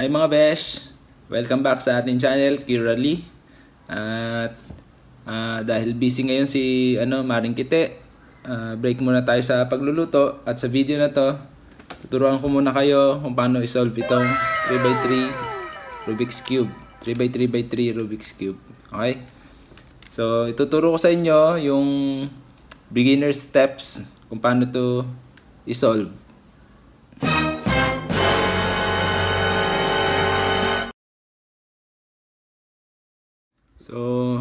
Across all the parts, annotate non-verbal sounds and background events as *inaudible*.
Hi mga besh! Welcome back sa ating channel, Kira Lee. At uh, dahil busy ngayon si ano, Maring Kite, uh, break muna tayo sa pagluluto. At sa video na to, tuturuan ko muna kayo kung paano isolve itong 3x3 Rubik's Cube. 3x3x3 Rubik's Cube. Okay? So, ituturo ko sa inyo yung beginner steps kung paano to isolve. So,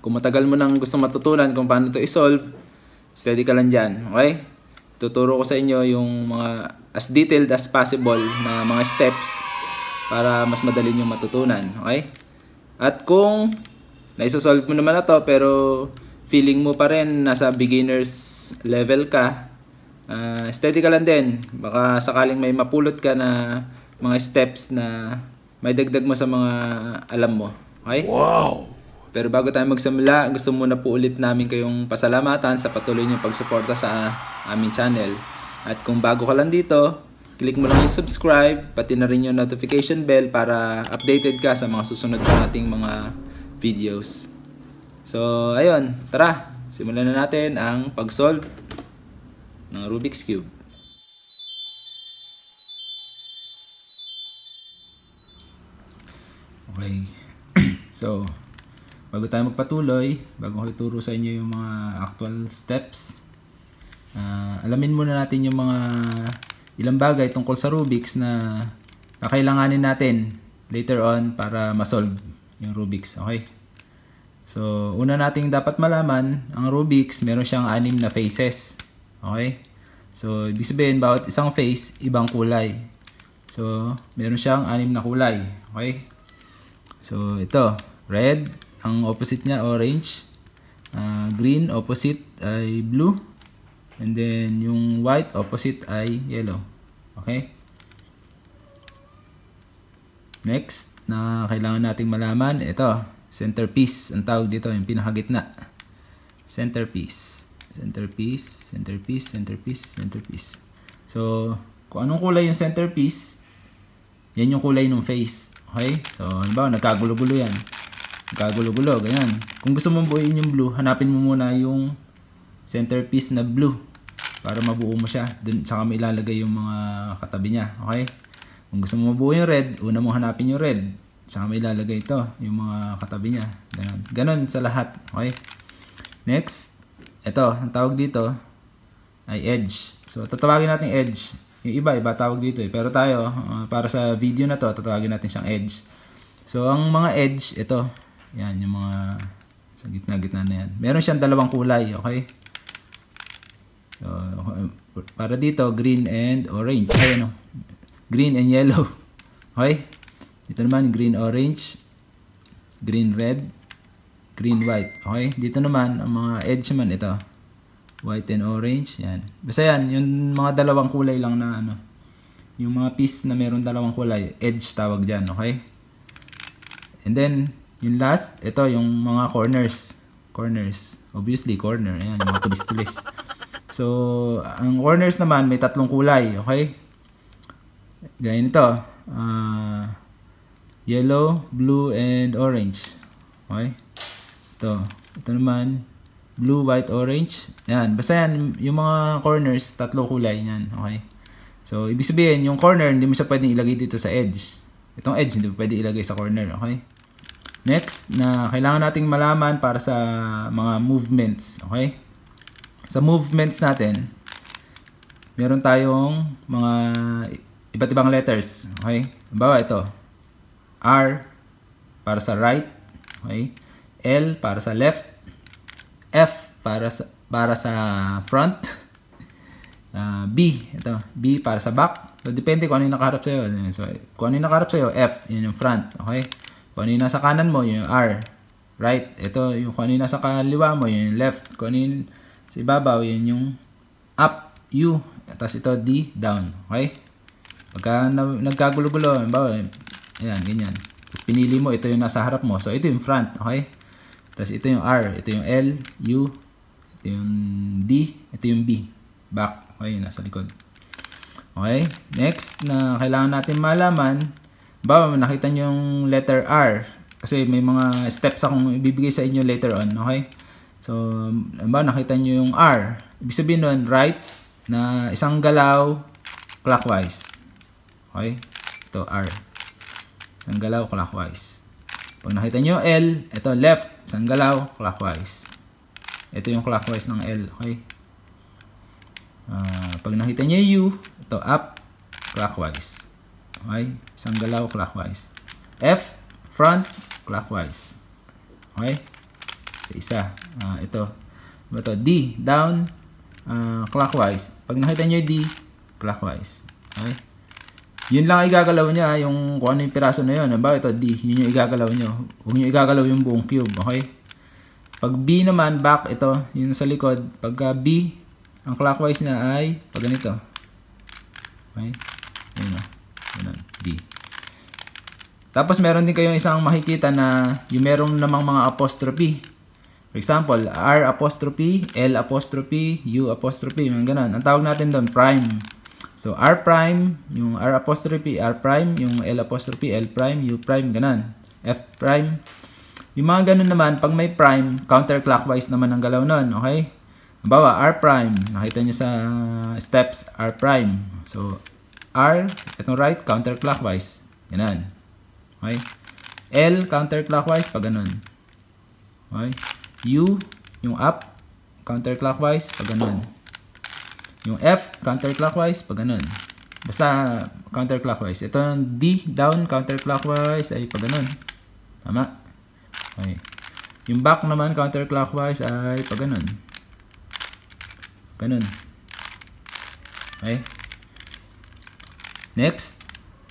kung matagal mo nang gusto matutunan kung paano to i-solve, steady ka lang dyan. Okay? Tuturo ko sa inyo yung mga as detailed as possible na mga steps para mas madali nyo matutunan. Okay? At kung naisosolve mo naman na to pero feeling mo pa rin nasa beginner's level ka, uh, steady ka lang din. Baka sakaling may mapulot ka na mga steps na may dagdag mo sa mga alam mo. Okay? Wow! Pero bago tayo magsimula, gusto muna po ulit namin kayong pasalamatan sa patuloy niyong pagsuporta sa aming channel. At kung bago ka lang dito, click mo lang yung subscribe, pati na rin yung notification bell para updated ka sa mga susunod na ating mga videos. So, ayun, tara, simulan na natin ang pag-solve ng Rubik's Cube. Okay. So, bago tayo magpatuloy, bago ko ituro sa inyo yung mga actual steps, uh, alamin muna natin yung mga ilang bagay tungkol sa Rubik's na kakailanganin natin later on para masolve yung Rubik's. Okay? So, una nating dapat malaman, ang Rubik's meron siyang anim na faces. Okay? So, ibig sabihin, bawat isang face, ibang kulay. So, meron siyang anim na kulay. Okay? So, ito red. Ang opposite niya orange. Uh, green opposite ay blue. And then yung white opposite ay yellow. Okay? Next na kailangan nating malaman, ito, centerpiece ang tawag dito, yung pinakagitna. Centerpiece. Centerpiece, centerpiece, centerpiece, centerpiece. So, kung anong kulay yung centerpiece, yan yung kulay ng face. Okay? So, halimbawa, nagkagulo-gulo yan. Gagulo-gulo, ganyan. Kung gusto mong buuin yung blue, hanapin mo muna yung centerpiece na blue para mabuo mo siya. Dun, saka mo ilalagay yung mga katabi niya. Okay? Kung gusto mo mabuo yung red, una mo hanapin yung red. Saka mo ilalagay ito, yung mga katabi niya. Ganun. Ganun sa lahat. Okay? Next, ito, ang tawag dito ay edge. So, tatawagin natin edge. Yung iba, iba tawag dito eh. Pero tayo, uh, para sa video na to, tatawagin natin siyang edge. So, ang mga edge, ito, yan, yung mga sa gitna-gitna na yan. Meron siyang dalawang kulay, okay? So, para dito, green and orange. Ay, ano? Green and yellow. *laughs* Okay? Dito naman, green, orange. Green, red. Green, white. Okay? Dito naman, ang mga edge man ito. White and orange. Yan. Basta yan, yung mga dalawang kulay lang na ano. Yung mga piece na meron dalawang kulay, edge tawag dyan. Okay? And then, yung last, ito yung mga corners. Corners. Obviously, corner. Ayan, yung mga tulis-tulis. *laughs* So, ang corners naman, may tatlong kulay. Okay? Ganyan ito. Uh, ah, yellow, blue, and orange. Okay? Ito. Ito naman, blue, white, orange. Ayan. Basta yan, yung mga corners, tatlo kulay yan. Okay? So, ibig sabihin, yung corner, hindi mo siya pwedeng ilagay dito sa edge. Itong edge, hindi mo pwedeng ilagay sa corner. Okay? na kailangan nating malaman para sa mga movements. Okay? Sa movements natin, meron tayong mga iba't ibang letters. Okay? Bawa ito. R para sa right. Okay? L para sa left. F para sa, para sa front. Uh, B. Ito. B para sa back. So, depende kung ano yung nakaharap sa'yo. So, kung ano yung nakaharap sa'yo, F. Yun yung front. Okay? Kung ano yung nasa kanan mo, yun yung R. Right? Ito, yung kung ano yung nasa kaliwa mo, yun yung left. Kung ano yung sa ibabaw, yun yung up, U. Tapos ito, D, down. Okay? Pagka na, nagkagulo-gulo, halimbawa, ayan, ganyan. Tapos pinili mo, ito yung nasa harap mo. So, ito yung front. Okay? Tapos ito yung R, ito yung L, U, ito yung D, ito yung B. Back. Okay, nasa likod. Okay, next na kailangan natin malaman Baba, nakita nyo yung letter R. Kasi may mga steps akong ibibigay sa inyo later on. Okay? So, ba nakita nyo yung R. Ibig sabihin nun, right, na isang galaw clockwise. Okay? Ito, R. Isang galaw clockwise. Pag nakita nyo L, ito left, isang galaw clockwise. Ito yung clockwise ng L. Okay? Uh, pag nakita nyo U, ito up, clockwise. Okay? Isang galaw clockwise. F, front, clockwise. Okay? Sa isa. Uh, ito. Ito. Ano D, down, uh, clockwise. Pag nakita nyo D, clockwise. Okay? Yun lang igagalaw nyo ha, ah, yung kung ano yung piraso na yun. Halimbawa ito, D, yun yung igagalaw nyo. Huwag nyo igagalaw yung buong cube. Okay? Pag B naman, back, ito, yun sa likod. Pagka B, ang clockwise na ay, pag ganito. Okay? Yun na. Ganun, D. Tapos meron din kayong isang makikita na yung merong namang mga apostrophe. For example, R apostrophe, L apostrophe, U apostrophe, yung ganun. Ang tawag natin doon, prime. So, R prime, yung R apostrophe, R prime, yung L apostrophe, L prime, U prime, ganun. F prime. Yung mga ganun naman, pag may prime, counterclockwise naman ang galaw nun, okay? Halimbawa, R prime. Nakita nyo sa steps, R prime. So, R, itong right, counterclockwise. Ganun. Okay? L, counterclockwise, pag ganun. Okay? U, yung up, counterclockwise, pag ganun. Yung F, counterclockwise, pag ganun. Basta counterclockwise. Ito D, down, counterclockwise, ay pag ganun. Tama? Okay. Yung back naman, counterclockwise, ay pag ganun. Ganun. Okay? Next,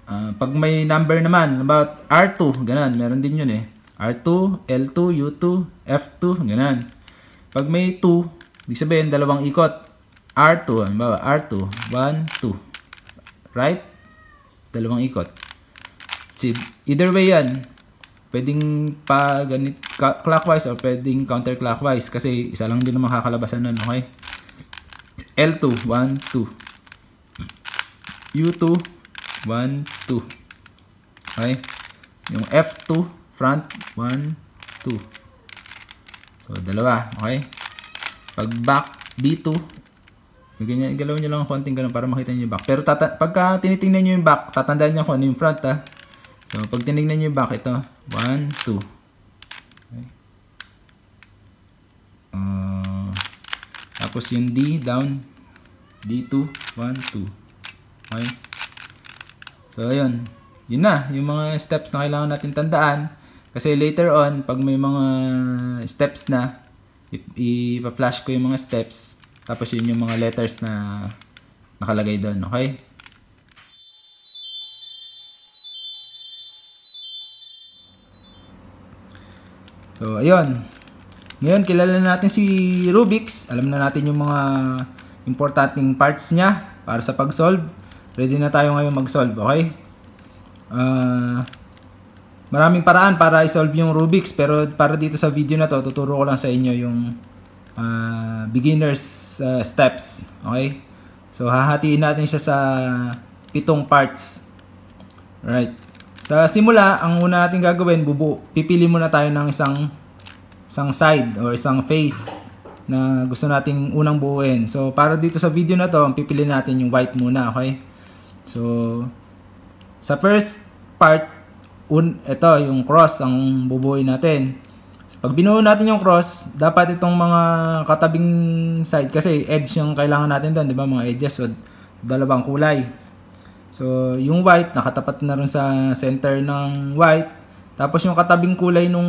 uh, pag may number naman, about R2, ganun, meron din yun eh. R2, L2, U2, F2, ganun. Pag may 2, ibig sabihin dalawang ikot. R2, halimbawa, R2, 1, 2. Right? Dalawang ikot. See, either way yan, pwedeng pa ganit clockwise or pwedeng counterclockwise kasi isa lang din naman kakalabasan nun, okay? L2, 1, 2. U2, 1, 2. Okay? Yung F2, front, 1, 2. So, dalawa. Okay? Pag back, D2. Ganyan, galaw nyo lang konting ganun para makita nyo yung back. Pero pagka tinitingnan nyo yung back, tatandaan nyo kung ano yung front ha. Ah. So, pag tinignan nyo yung back, ito. 1, 2. Okay. Uh, tapos yung D, down. D2, 1, 2. Okay. So, ayun. Yun na, yung mga steps na kailangan natin tandaan. Kasi later on, pag may mga steps na, ipa-flash ko yung mga steps. Tapos yun yung mga letters na nakalagay doon, okay? So, ayun. Ngayon, kilala na natin si Rubix. Alam na natin yung mga importanteng parts niya para sa pag-solve. Ready na tayo ngayon mag-solve, okay? Uh, maraming paraan para i-solve yung Rubik's pero para dito sa video na to, tuturo ko lang sa inyo yung uh, beginner's uh, steps, okay? So hahatiin natin siya sa pitong parts. Right. Sa simula, ang una natin gagawin, bubu pipili muna tayo ng isang isang side or isang face na gusto nating unang buuin. So, para dito sa video na to, ang pipili natin yung white muna, okay? So, sa first part, un, ito, yung cross ang bubuoy natin. So, pag binuo natin yung cross, dapat itong mga katabing side, kasi edge yung kailangan natin doon, di ba? Mga edges, so, dalawang kulay. So, yung white, nakatapat na rin sa center ng white. Tapos yung katabing kulay nung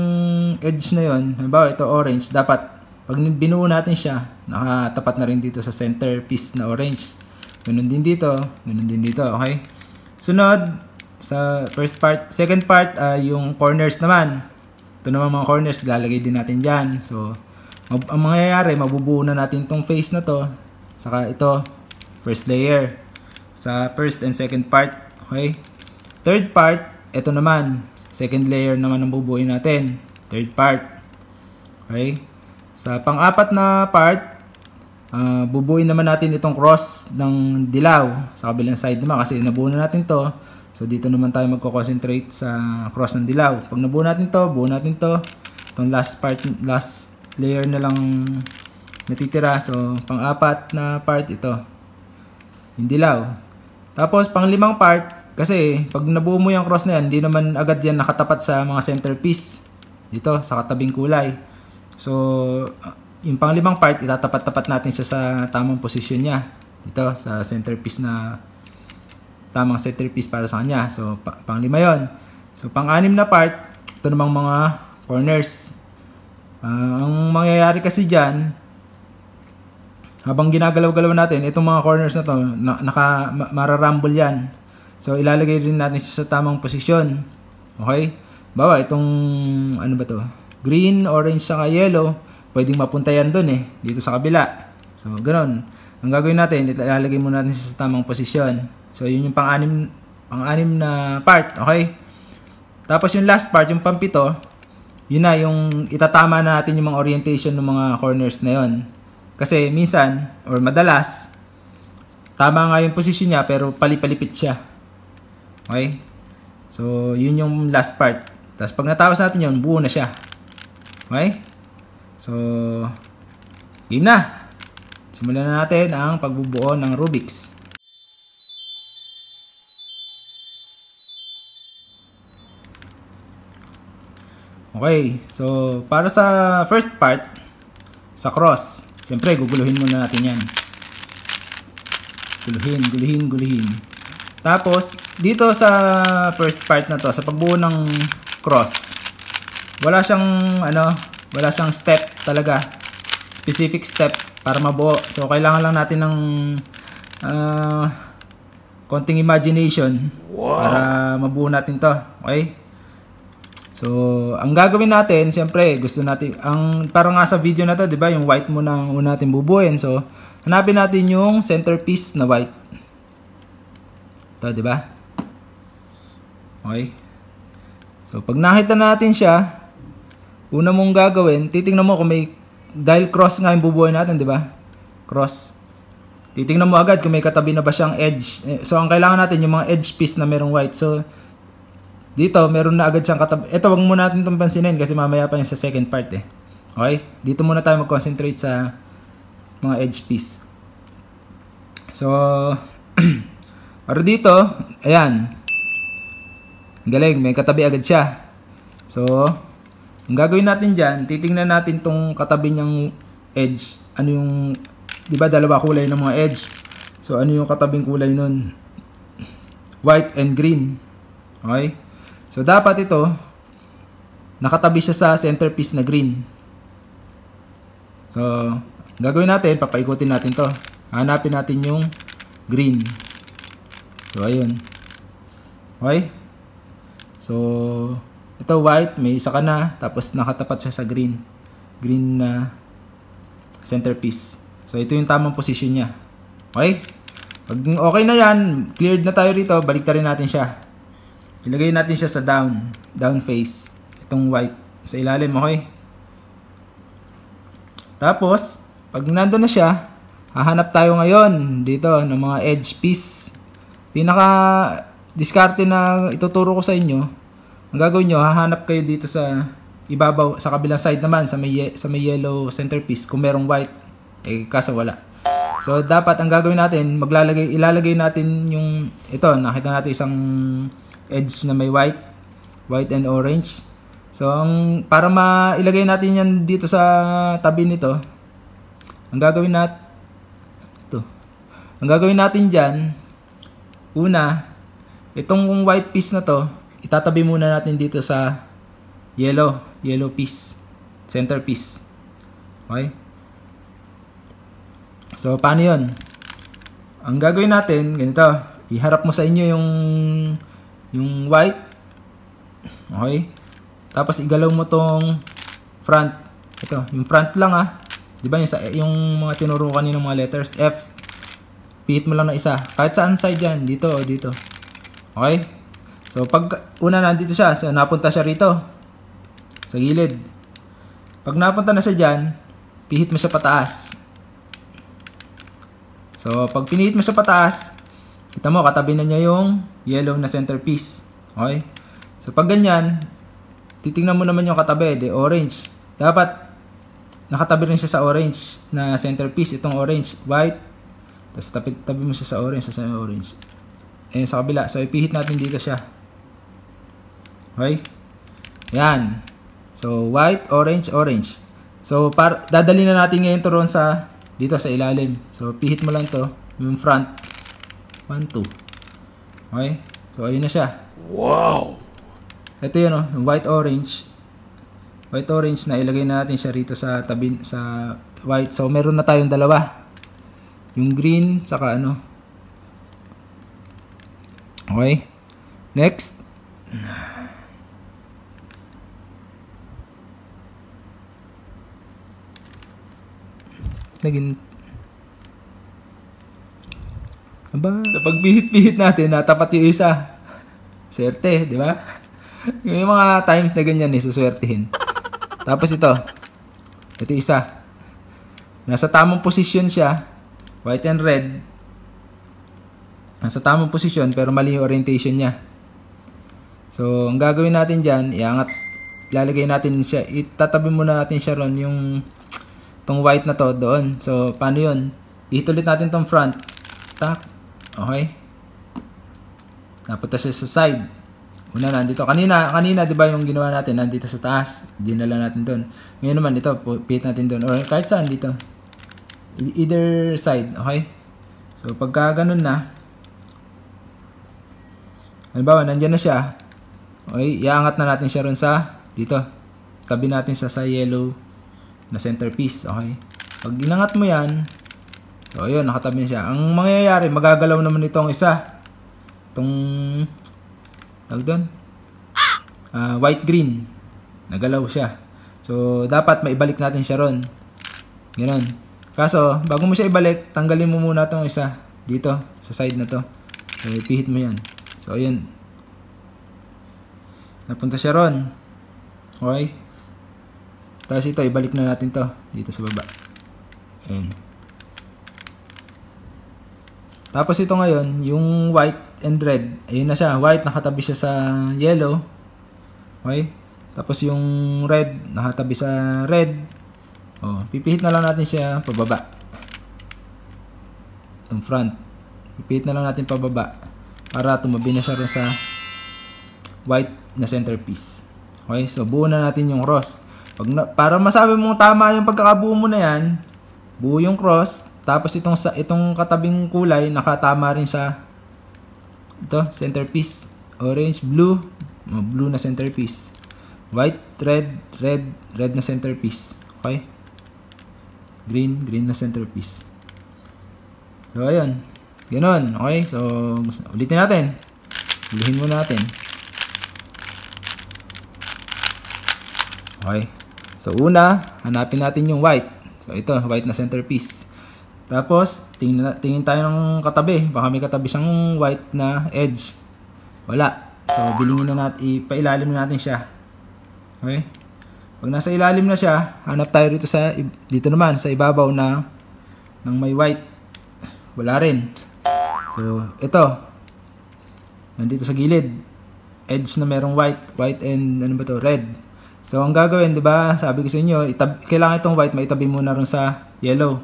edge na yon, halimbawa ito orange, dapat pag binuo natin siya, nakatapat na rin dito sa center piece na orange. Ganun din dito. Ganun din dito. Okay? Sunod, sa first part, second part, uh, yung corners naman. Ito naman mga corners, lalagay din natin diyan. So, ang mangyayari, mabubuo na natin tong face na to. Saka ito, first layer. Sa first and second part. Okay? Third part, ito naman. Second layer naman ang bubuin natin. Third part. Okay? Sa pang-apat na part, Uh, ah, bubuin naman natin itong cross ng dilaw sa kabilang side naman kasi nabuo na natin to. So dito naman tayo magko-concentrate sa cross ng dilaw. Pag nabuo natin to, buo natin to. Itong last part, last layer na lang natitira. So pang-apat na part ito. Yung dilaw. Tapos pang-limang part, kasi pag nabuo mo yung cross na yan, hindi naman agad yan nakatapat sa mga centerpiece. Dito, sa katabing kulay. So, yung panglimang part, itatapat-tapat natin siya sa tamang posisyon niya. Ito, sa centerpiece na tamang centerpiece para sa kanya. So, pa panglima yon So, pang-anim na part, ito namang mga corners. Uh, ang mangyayari kasi dyan, habang ginagalaw-galaw natin, itong mga corners na to, na naka, mararumble yan. So, ilalagay rin natin siya sa tamang posisyon. Okay? Bawa, itong, ano ba to? Green, orange, saka yellow pwedeng mapunta yan dun eh, dito sa kabila. So, ganun. Ang gagawin natin, ilalagay muna natin sa tamang posisyon. So, yun yung pang-anim pang anim na part, okay? Tapos yung last part, yung pampito, yun na, yung itatama na natin yung mga orientation ng mga corners na yun. Kasi minsan, or madalas, tama nga yung position niya, pero palipalipit siya. Okay? So, yun yung last part. Tapos pag natapos natin yun, buo na siya. Okay? So, game na! Simulan na natin ang pagbubuo ng Rubik's. Okay, so para sa first part, sa cross, siyempre guguluhin muna natin yan. Guluhin, guluhin, guluhin. Tapos, dito sa first part na to, sa pagbuo ng cross, wala siyang ano, wala siyang step talaga. Specific step para mabuo. So, kailangan lang natin ng uh, konting imagination wow. para mabuo natin to. Okay? So, ang gagawin natin, siyempre, gusto natin, ang, parang nga sa video na to, di ba, yung white mo na una natin bubuin. So, hanapin natin yung centerpiece na white. to di ba? Okay. So, pag nakita natin siya, Una mong gagawin, titingnan mo kung may, dahil cross nga yung bubuhay natin, di ba? Cross. Titingnan mo agad kung may katabi na ba siyang edge. Eh, so, ang kailangan natin, yung mga edge piece na merong white. So, dito, meron na agad siyang katabi. Ito, wag muna natin itong pansinin kasi mamaya pa yun sa second part eh. Okay? Dito muna tayo mag-concentrate sa mga edge piece. So, Pero *clears throat* dito, ayan. Galing, may katabi agad siya. So, ang gagawin natin dyan, titingnan natin tong katabi niyang edge. Ano yung, di ba dalawa kulay ng mga edge. So ano yung katabing kulay nun? White and green. Okay? So dapat ito, nakatabi siya sa centerpiece na green. So, gagawin natin, papaikutin natin to. Hanapin natin yung green. So, ayun. Okay? So, ito white, may isa ka na. Tapos nakatapat siya sa green. Green na uh, centerpiece. So ito yung tamang position niya. Okay? Pag okay na yan, cleared na tayo rito, balik na natin siya. Ilagay natin siya sa down. Down face. Itong white. Sa ilalim, okay? Tapos, pag nandun na siya, hahanap tayo ngayon dito ng mga edge piece. Pinaka diskarte na ituturo ko sa inyo ang gagawin nyo, hahanap kayo dito sa ibabaw, sa kabilang side naman, sa may, sa may yellow centerpiece. Kung merong white, eh kaso wala. So dapat ang gagawin natin, maglalagay, ilalagay natin yung, ito, nakita natin isang edge na may white, white and orange. So ang, para mailagay natin yan dito sa tabi nito, ang gagawin natin, ito, ang gagawin natin dyan, una, itong white piece na to, itatabi muna natin dito sa yellow, yellow piece, center piece. Okay? So, paano yun? Ang gagawin natin, ganito, iharap mo sa inyo yung yung white. Okay? Tapos igalaw mo tong front. Ito, yung front lang ah. Diba ba yung sa yung mga tinuro kanina ng mga letters F. Pihit mo lang na isa. Kahit saan side yan, dito o dito. Okay? So, pag una nandito siya, so, napunta siya rito. Sa gilid. Pag napunta na siya dyan, pihit mo siya pataas. So, pag pinihit mo siya pataas, kita mo, katabi na niya yung yellow na centerpiece. Okay? So, pag ganyan, titingnan mo naman yung katabi, de orange. Dapat, nakatabi rin siya sa orange na centerpiece. Itong orange, white. Tapos, tabi, tabi mo siya sa orange, sa orange. Ayun, eh, sa kabila. So, ipihit natin dito siya. Okay? Yan. So, white, orange, orange. So, para, dadali na natin ngayon to sa, dito sa ilalim. So, pihit mo lang to yung front. 1, 2. Okay? So, ayun na siya. Wow! Ito yun, oh, yung white, orange. White, orange na ilagay na natin siya rito sa tabi, sa white. So, meron na tayong dalawa. Yung green, saka ano. Okay? Next. Next. naging Aba. Sa pagbihit-bihit natin, natapat yung isa. Swerte, di ba? Yung mga times na ganyan eh, suswertihin. Tapos ito. Ito isa. Nasa tamang posisyon siya. White and red. Nasa tamang posisyon pero mali yung orientation niya. So, ang gagawin natin dyan, iangat, lalagay natin siya, itatabi muna natin siya ron yung Itong white na to doon. So, paano yun? Itulit natin tong front. Tap. Okay. Napunta siya sa side. Una, nandito. Kanina, kanina 'di ba yung ginawa natin? Nandito sa taas. Dinala natin doon. Ngayon naman, ito. Pihit natin doon. Or kahit saan dito. Either side. Okay? So, pagka ganun na, Halimbawa, nandyan na siya. Okay, Iaangat na natin siya ron sa dito. Tabi natin siya sa yellow na centerpiece. Okay? Pag ginangat mo yan, so ayun, nakatabi na siya. Ang mangyayari, magagalaw naman itong isa. Itong, tawag doon, uh, ah, white-green. Nagalaw siya. So, dapat maibalik natin siya ron. Ganun. Kaso, bago mo siya ibalik, tanggalin mo muna itong isa. Dito, sa side na to. So, pihit mo yan. So, ayun. Napunta siya ron. Okay? Tapos ito, ibalik na natin to dito sa baba. Ayan. Tapos ito ngayon, yung white and red, ayun na siya. White, nakatabi siya sa yellow. Okay? Tapos yung red, nakatabi sa red. Oh, pipihit na lang natin siya pababa. Itong front. Pipihit na lang natin pababa para tumabi na siya rin sa white na centerpiece. Okay? So, buo na natin yung rose. Pag na, para masabi mong tama yung pagkakabuo mo na yan, buo yung cross, tapos itong sa itong katabing kulay nakatama rin sa ito, centerpiece. Orange, blue, oh, blue na centerpiece. White, red, red, red na centerpiece. Okay? Green, green na centerpiece. So, ayun. Ganun. Okay? So, ulitin natin. Ulihin muna natin. Okay. So una, hanapin natin yung white. So ito, white na centerpiece. Tapos, tingin, tingin tayo ng katabi. Baka may katabi siyang white na edge. Wala. So, bilingin na natin, ipailalim na natin siya. Okay? Pag nasa ilalim na siya, hanap tayo dito sa, dito naman, sa ibabaw na, ng may white. Wala rin. So, ito. Nandito sa gilid. Edge na merong white. White and, ano ba to? Red. So, ang gagawin, di ba, sabi ko sa inyo, itab kailangan itong white, maitabi muna rin sa yellow.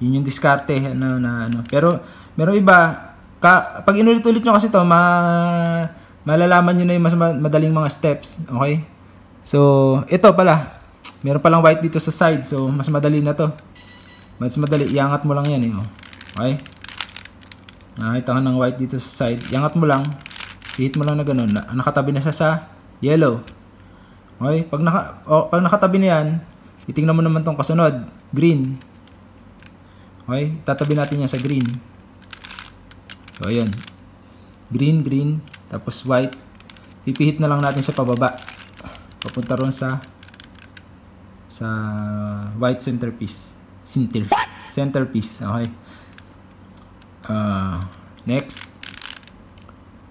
Yun yung diskarte ano, na ano. Pero, meron iba, ka, pag inulit-ulit nyo kasi to ma, malalaman nyo na yung mas madaling mga steps. Okay? So, ito pala. Meron palang white dito sa side. So, mas madali na to. Mas madali. Iangat mo lang yan. Eh, oh. Okay? Nakita ka ng white dito sa side. Iangat mo lang. Hit mo lang na ganun. Nakatabi na siya sa yellow. Okay? Pag, naka, oh, pag nakatabi na yan, titingnan mo naman tong kasunod. Green. Okay? Tatabi natin yan sa green. So, ayan. Green, green. Tapos white. Pipihit na lang natin sa pababa. Papunta ron sa sa white centerpiece. Center. Centerpiece. Okay. Uh, next.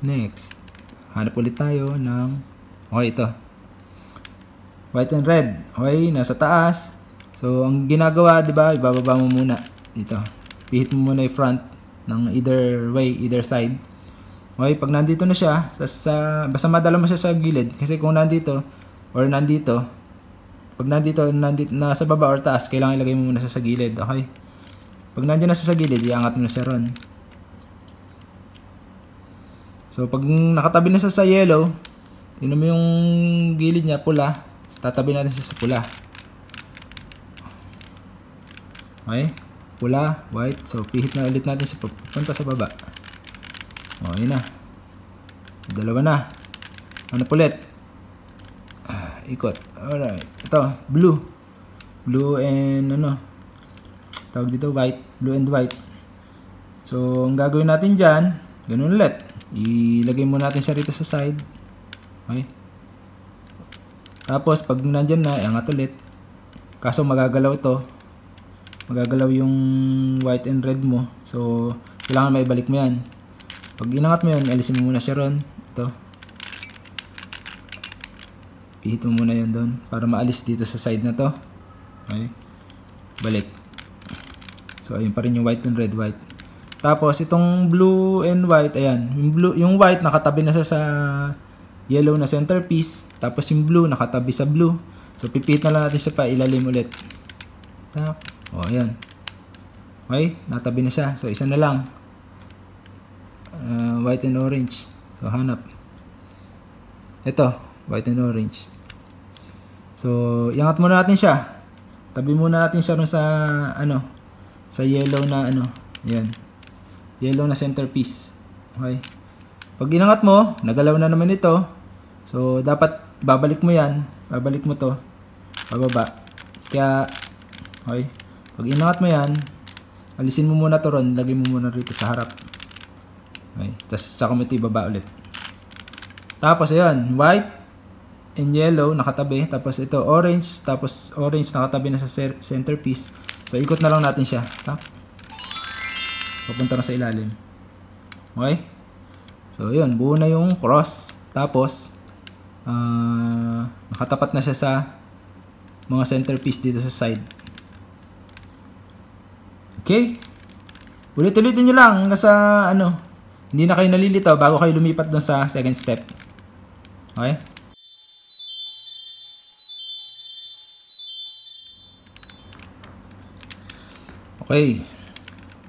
Next. Hanap ulit tayo ng... Okay, ito white and red. Okay, nasa taas. So, ang ginagawa, di ba, ibababa mo muna dito. Pihit mo muna yung front ng either way, either side. Okay, pag nandito na siya, sa, sa, basta madala mo siya sa gilid. Kasi kung nandito, or nandito, pag nandito, nandito, nasa baba or taas, kailangan ilagay mo muna siya sa gilid. Okay? Pag nandiyan na siya sa gilid, iangat mo na siya ron. So, pag nakatabi na siya sa yellow, tingnan mo yung gilid niya, pula. Tatabi natin siya sa pula. Okay. Pula, white. So, pihit na ulit natin siya papunta sa baba. O, yun na. Dalawa na. Ano pulit? Ah, ikot. Alright. Ito, blue. Blue and ano. Tawag dito white. Blue and white. So, ang gagawin natin dyan, ganun ulit. Ilagay mo natin siya rito sa side. Okay. Tapos, pag nandyan na, angat ulit. Kaso magagalaw ito. Magagalaw yung white and red mo. So, kailangan maibalik mo yan. Pag inangat mo yun, alisin mo muna siya ron. Ito. Ihit mo muna yan doon para maalis dito sa side na to. Okay. Balik. So, ayun pa rin yung white and red, white. Tapos, itong blue and white, ayan. Yung, blue, yung white, nakatabi na sa sa yellow na centerpiece, tapos yung blue nakatabi sa blue. So, pipit na lang natin siya pa ilalim ulit. Tap. O, ayan. Okay, natabi na siya. So, isa na lang. Uh, white and orange. So, hanap. Ito, white and orange. So, iangat muna natin siya. Tabi muna natin siya rin sa, ano, sa yellow na, ano, ayan. Yellow na centerpiece. Okay. Pag inangat mo, nagalaw na naman ito. So, dapat babalik mo yan. Babalik mo to. Pababa. Kaya, okay. Pag inangat mo yan, alisin mo muna to ron. Lagay mo muna rito sa harap. Okay. Tapos, saka mo ito ibaba ulit. Tapos, ayan. White and yellow nakatabi. Tapos, ito orange. Tapos, orange nakatabi na sa centerpiece. So, ikot na lang natin siya. Tap. Papunta na sa ilalim. Okay? So, yun. Buo na yung cross. Tapos, uh, nakatapat na siya sa mga centerpiece dito sa side. Okay? Ulit-ulitin nyo lang hanggang sa ano, hindi na kayo nalilito bago kayo lumipat dun sa second step. Okay? Okay.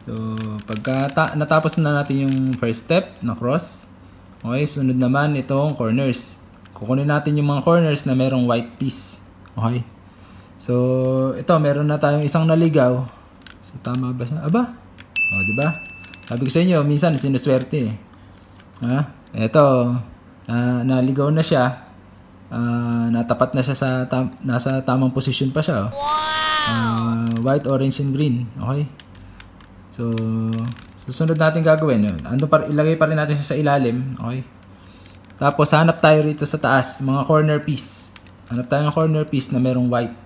So, pagka natapos na natin yung first step na cross, okay, sunod naman itong corners. Kukunin natin yung mga corners na merong white piece. Okay? So, ito, meron na tayong isang naligaw. So, tama ba siya? Aba? O, oh, di ba? Sabi ko sa inyo, minsan sinuswerte eh. Ha? Ito, uh, ah, naligaw na siya. Uh, natapat na siya sa tam nasa tamang position pa siya. Oh. Wow! Uh, ah, white, orange, and green. Okay? So, susunod natin gagawin. Ando par ilagay pa rin natin siya sa ilalim. Okay? Tapos hanap tayo rito sa taas, mga corner piece. Hanap tayo ng corner piece na merong white.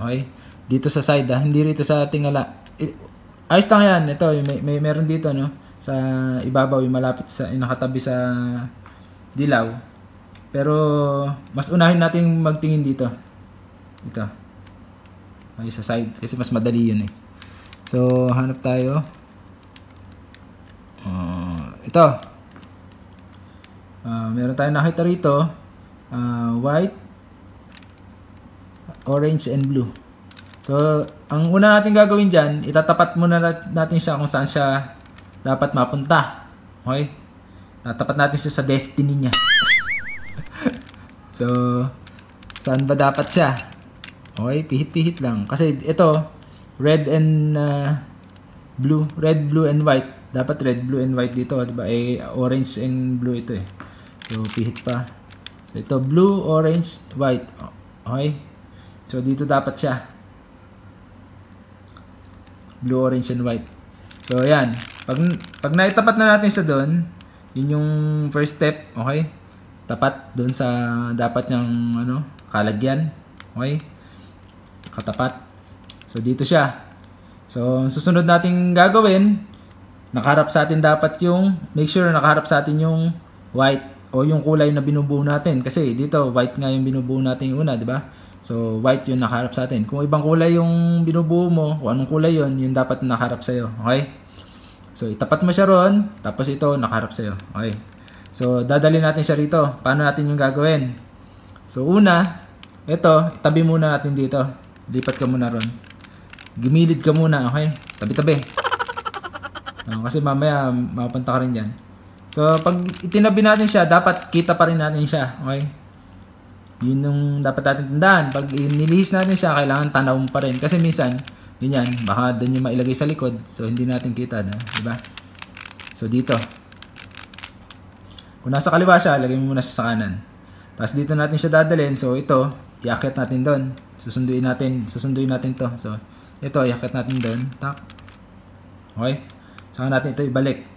Okay? Dito sa side ha, ah. hindi rito sa tingala. Ayos lang yan. Ito, may, may meron dito no sa ibabaw yung malapit sa yung nakatabi sa dilaw. Pero mas unahin natin magtingin dito. Ito. Ay sa side kasi mas madali yun eh. So hanap tayo. Uh, ito. Uh, meron tayong nakita rito, uh, white, orange, and blue. So, ang una natin gagawin dyan, itatapat muna natin siya kung saan siya dapat mapunta. Okay? Tatapat natin siya sa destiny niya. *laughs* so, saan ba dapat siya? Okay, pihit-pihit lang. Kasi ito, red and uh, blue, red, blue, and white. Dapat red, blue, and white dito. Diba? Eh, orange and blue ito eh. So, pihit pa. So, ito blue, orange, white. Okay? So, dito dapat siya. Blue, orange, and white. So, ayan. Pag, pag naitapat na natin sa doon, yun yung first step. Okay? Tapat doon sa dapat niyang ano, kalagyan. Okay? Katapat. So, dito siya. So, susunod nating gagawin, nakaharap sa atin dapat yung, make sure nakaharap sa atin yung white o yung kulay na binubuo natin. Kasi dito, white nga yung binubuo natin yung una, di ba? So, white yung nakaharap sa atin. Kung ibang kulay yung binubuo mo, o anong kulay yon yun dapat nakaharap sa sa'yo. Okay? So, itapat mo siya ron, tapos ito nakaharap sa sa'yo. Okay? So, dadalhin natin siya rito. Paano natin yung gagawin? So, una, ito, itabi muna natin dito. Lipat ka muna ron. Gimilid ka muna, okay? Tabi-tabi. Oh, kasi mamaya mapunta ka rin dyan. So, pag itinabi natin siya, dapat kita pa rin natin siya. Okay? Yun yung dapat natin tandaan. Pag nilihis natin siya, kailangan tanaw pa rin. Kasi minsan, yun yan, baka doon yung mailagay sa likod. So, hindi natin kita. Na, diba? So, dito. Kung nasa kaliwa siya, lagay mo muna siya sa kanan. Tapos dito natin siya dadalhin. So, ito, iakit natin doon. Susunduin natin. Susunduin natin to. So, ito, iakit natin doon. Tak. Okay? Saka natin ito ibalik.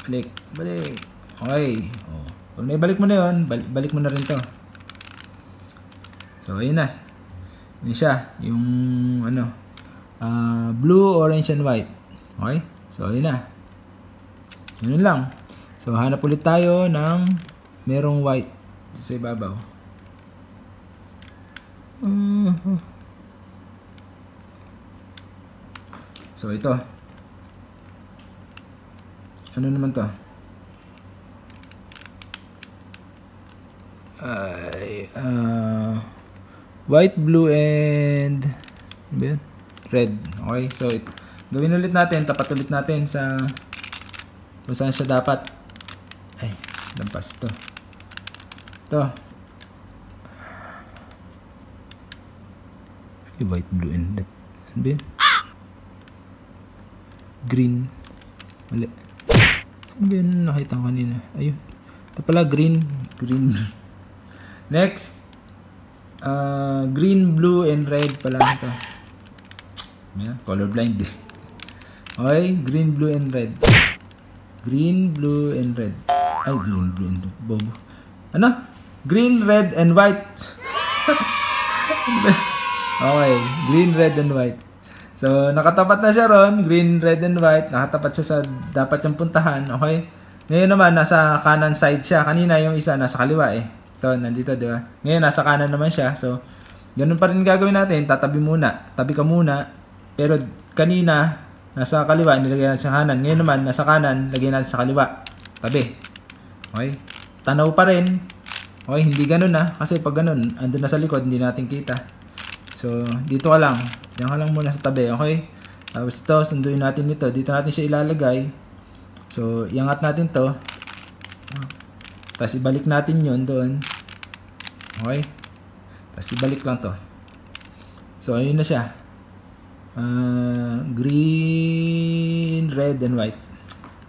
Click. Balik. Okay. Oh. Pag naibalik mo na yun, balik, balik mo na rin to. So, ayun na. Yun siya. Yung, ano, uh, blue, orange, and white. Okay? So, ayun na. Ganun lang. So, hanap ulit tayo ng merong white sa ibabaw. Uh *laughs* So, ito. Ano naman to? Ay, uh, white, blue, and ano red. Okay, so it, gawin ulit natin. Tapat ulit natin sa kung saan siya dapat. Ay, lampas to. To. Ay, white, blue, and red. Ano ba yun? Green. Mali. Ano ba yun nakita ko kanina? Ayun. Ito pala, green. Green. Next. Uh, green, blue, and red pala ito. Yeah, colorblind. okay, green, blue, and red. Green, blue, and red. Ay, green, blue, and red. Bobo. Ano? Green, red, and white. *laughs* okay, green, red, and white. So, nakatapat na siya ron. Green, red, and white. Nakatapat siya sa dapat yung puntahan. Okay? Ngayon naman, nasa kanan side siya. Kanina yung isa nasa kaliwa eh. Ito, nandito, di ba? Ngayon, nasa kanan naman siya. So, ganun pa rin gagawin natin. Tatabi muna. Tabi ka muna. Pero kanina, nasa kaliwa, nilagay natin sa kanan. Ngayon naman, nasa kanan, lagay natin sa kaliwa. Tabi. Okay? Tanaw pa rin. Okay, hindi ganun na. Ah. Kasi pag ganun, andun na sa likod, hindi natin kita. So, dito ka lang. Diyan ka lang muna sa tabi, okay? Tapos ito, sunduin natin ito. Dito natin siya ilalagay. So, iangat natin to. Tapos ibalik natin yon doon. Okay? Tapos ibalik lang to. So, ayun na siya. Uh, green, red, and white.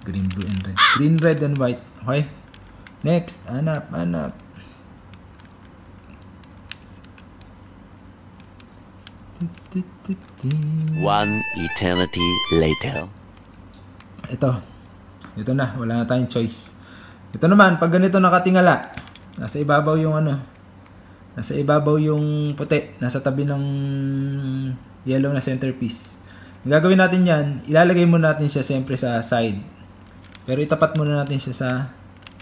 Green, blue, and red. Green, red, and white. Okay? Next, anap, anap. One eternity later. Ito. Ito na. Wala na tayong choice. Ito naman, pag ganito nakatingala, nasa ibabaw yung ano, nasa ibabaw yung puti, nasa tabi ng yellow na centerpiece. Ang gagawin natin yan, ilalagay muna natin siya siyempre sa side. Pero itapat muna natin siya sa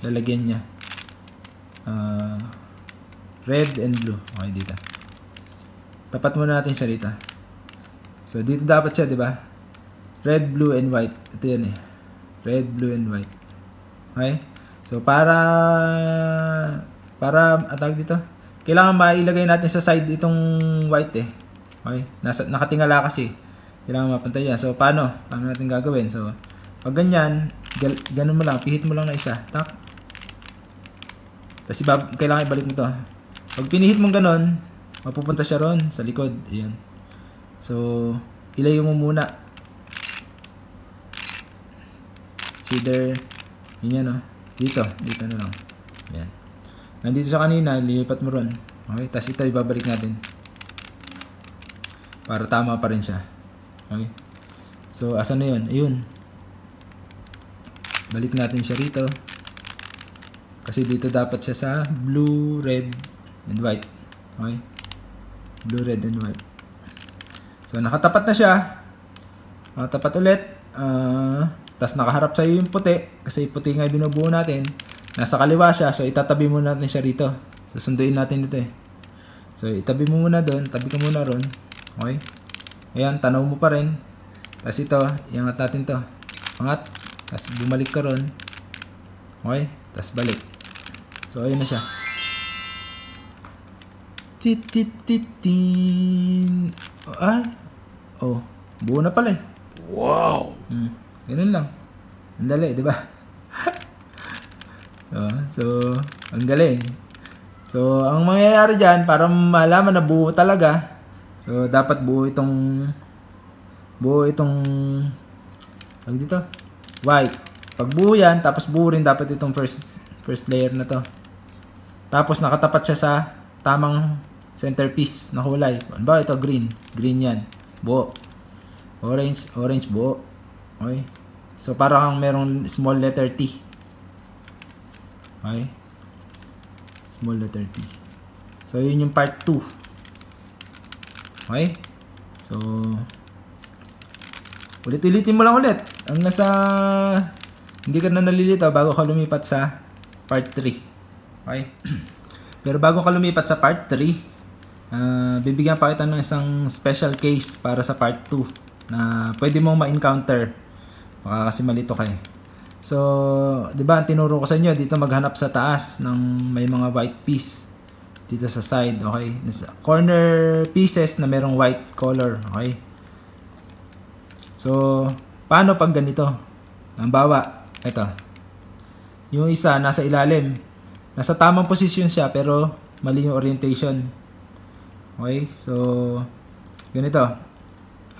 lalagyan niya. Uh, red and blue. Okay, dito. Tapat muna natin siya dito. So, dito dapat siya, di ba? Red, blue, and white. Ito yun eh. Red, blue, and white. Okay? So, para... Para, atag dito. Kailangan mailagay natin sa side itong white eh. Okay? Nasa, nakatingala kasi. Kailangan mapantay yan. So, paano? Paano natin gagawin? So, pag ganyan, gal, ganun mo lang. Pihit mo lang na isa. Tak. Tapos, iba, kailangan ibalik mo to. Pag pinihit mo ganun, mapupunta siya ron sa likod. Ayan. So, ilayo mo muna. Cedar. Yun yan, oh. Dito. Dito na lang. yan Nandito sa kanina, lilipat mo ron. Okay, tapos ito ibabalik natin. Para tama pa rin siya. Okay. So, asan na yun? Ayun. Balik natin siya rito. Kasi dito dapat siya sa blue, red, and white. Okay. Blue, red, and white. So, nakatapat na siya. Nakatapat ulit. Uh, ah, Tapos nakaharap sa'yo yung puti. Kasi puti nga yung binubuo natin. Nasa kaliwa siya. So, itatabi muna natin siya rito. Susunduin so, natin dito eh. So, itabi mo muna doon. Tabi ka muna ron. Okay? Ayan, tanaw mo pa rin. Tapos ito, iangat natin to. Angat. Tapos bumalik ka ron. Okay? Tapos balik. So, ayun na siya. Titititin. Ay. Oh, buo na pala eh. Wow! Hmm, ganun lang. Ang dali, di ba? oh, so, ang galing. So, ang mangyayari dyan, para malaman na buo talaga, so, dapat buo itong buo itong pag dito, white. Pag buo yan, tapos buo rin dapat itong first, first layer na to. Tapos nakatapat siya sa tamang centerpiece na kulay. Ano ba ito? Green. Green yan. Buo. Orange. Orange buo. Okay. So, para kang merong small letter T. Okay. Small letter T. So, yun yung part 2. Okay. So, ulit-ulitin mo lang ulit. Ang nasa, hindi ka na nalilito bago ka lumipat sa part 3. Okay. *clears throat* Pero bago ka lumipat sa part 3, Uh, bibigyan pa kita ng isang special case para sa part 2 na pwede mong ma-encounter baka kasi malito kayo. Eh. So, 'di ba, tinuro ko sa inyo dito maghanap sa taas ng may mga white piece dito sa side, okay? Corner pieces na merong white color, okay? So, paano pag ganito? Ang bawa, ito. Yung isa nasa ilalim. Nasa tamang posisyon siya pero mali yung orientation. Okay? So, ganito.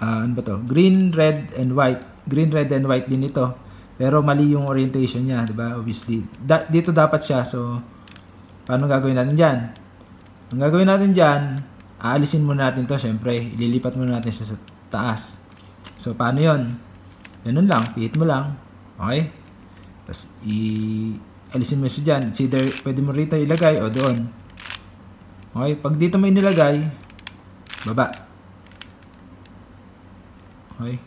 Uh, ano ba to? Green, red, and white. Green, red, and white din ito. Pero mali yung orientation niya, di ba? Obviously. Da dito dapat siya. So, paano gagawin natin dyan? Ang gagawin natin diyan, aalisin muna natin to syempre. Ililipat muna natin siya sa taas. So, paano yon? Ganun lang. Pihit mo lang. Okay? Tapos, i alisin mo siya dyan. It's either pwede mo rito ilagay o doon. Okay, pag dito mo inilagay, baba. Okay.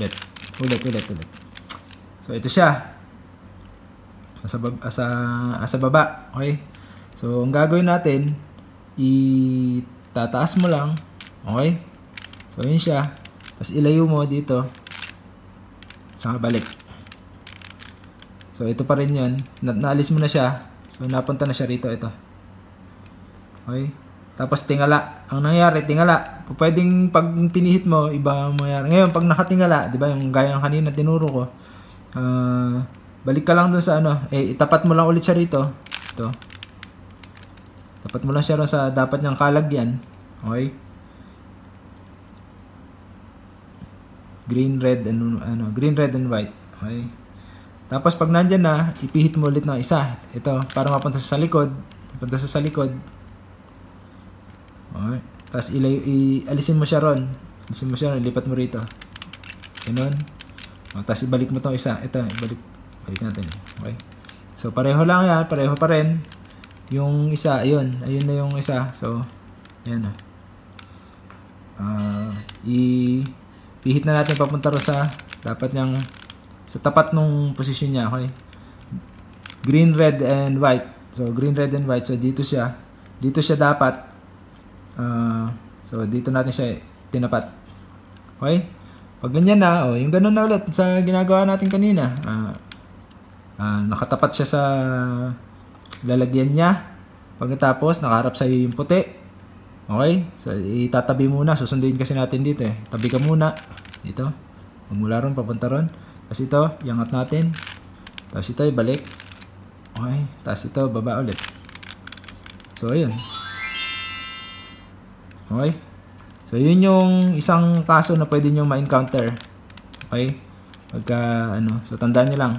Ulit, ulit, ulit, ulit. So, ito siya. Asa, asa, asa baba. Okay. So, ang gagawin natin, itataas mo lang. Okay. So, yun siya. Tapos ilayo mo dito. sa balik. So, ito pa rin yun. Na naalis mo na siya. So, napunta na siya rito. Ito. Okay? Tapos tingala. Ang nangyari, tingala. Pwedeng pag pinihit mo, iba ang mangyari. Ngayon, pag nakatingala, di ba, yung gaya ng kanina tinuro ko, uh, balik ka lang dun sa ano, eh, itapat mo lang ulit siya rito. Ito. Tapat mo lang siya sa dapat niyang kalagyan. Okay? Green, red, and, ano, green, red, and white. Okay? Tapos pag nandyan na, ipihit mo ulit ng isa. Ito, para mapunta sa likod. Mapunta sa likod. Okay. Tapos ilay, alisin mo siya ron. Alisin mo siya ron. Ilipat mo rito. Ganun. O, oh, tapos ibalik mo tong isa. Ito, ibalik. Balik natin. Okay. So, pareho lang yan. Pareho pa rin. Yung isa, ayun. Ayun na yung isa. So, ayan na. Uh, ah, i-pihit na natin papunta ro sa dapat niyang sa tapat nung position niya. Okay. Green, red, and white. So, green, red, and white. So, dito siya. Dito siya dapat Uh, so, dito natin siya tinapat. Okay? Pag ganyan na, oh, yung ganun na ulit sa ginagawa natin kanina. Uh, uh, nakatapat siya sa lalagyan niya. Pagkatapos, nakaharap sa iyo yung puti. Okay? So, itatabi muna. Susundin kasi natin dito eh. Tabi ka muna. dito Mula ron, papunta ron. Tapos ito, yangat natin. Tapos ito, ibalik. Okay. Tapos ito, baba ulit. So, ayun. Okay? So, yun yung isang kaso na pwede nyo ma-encounter. Okay? Pagka, ano, so tandaan nyo lang.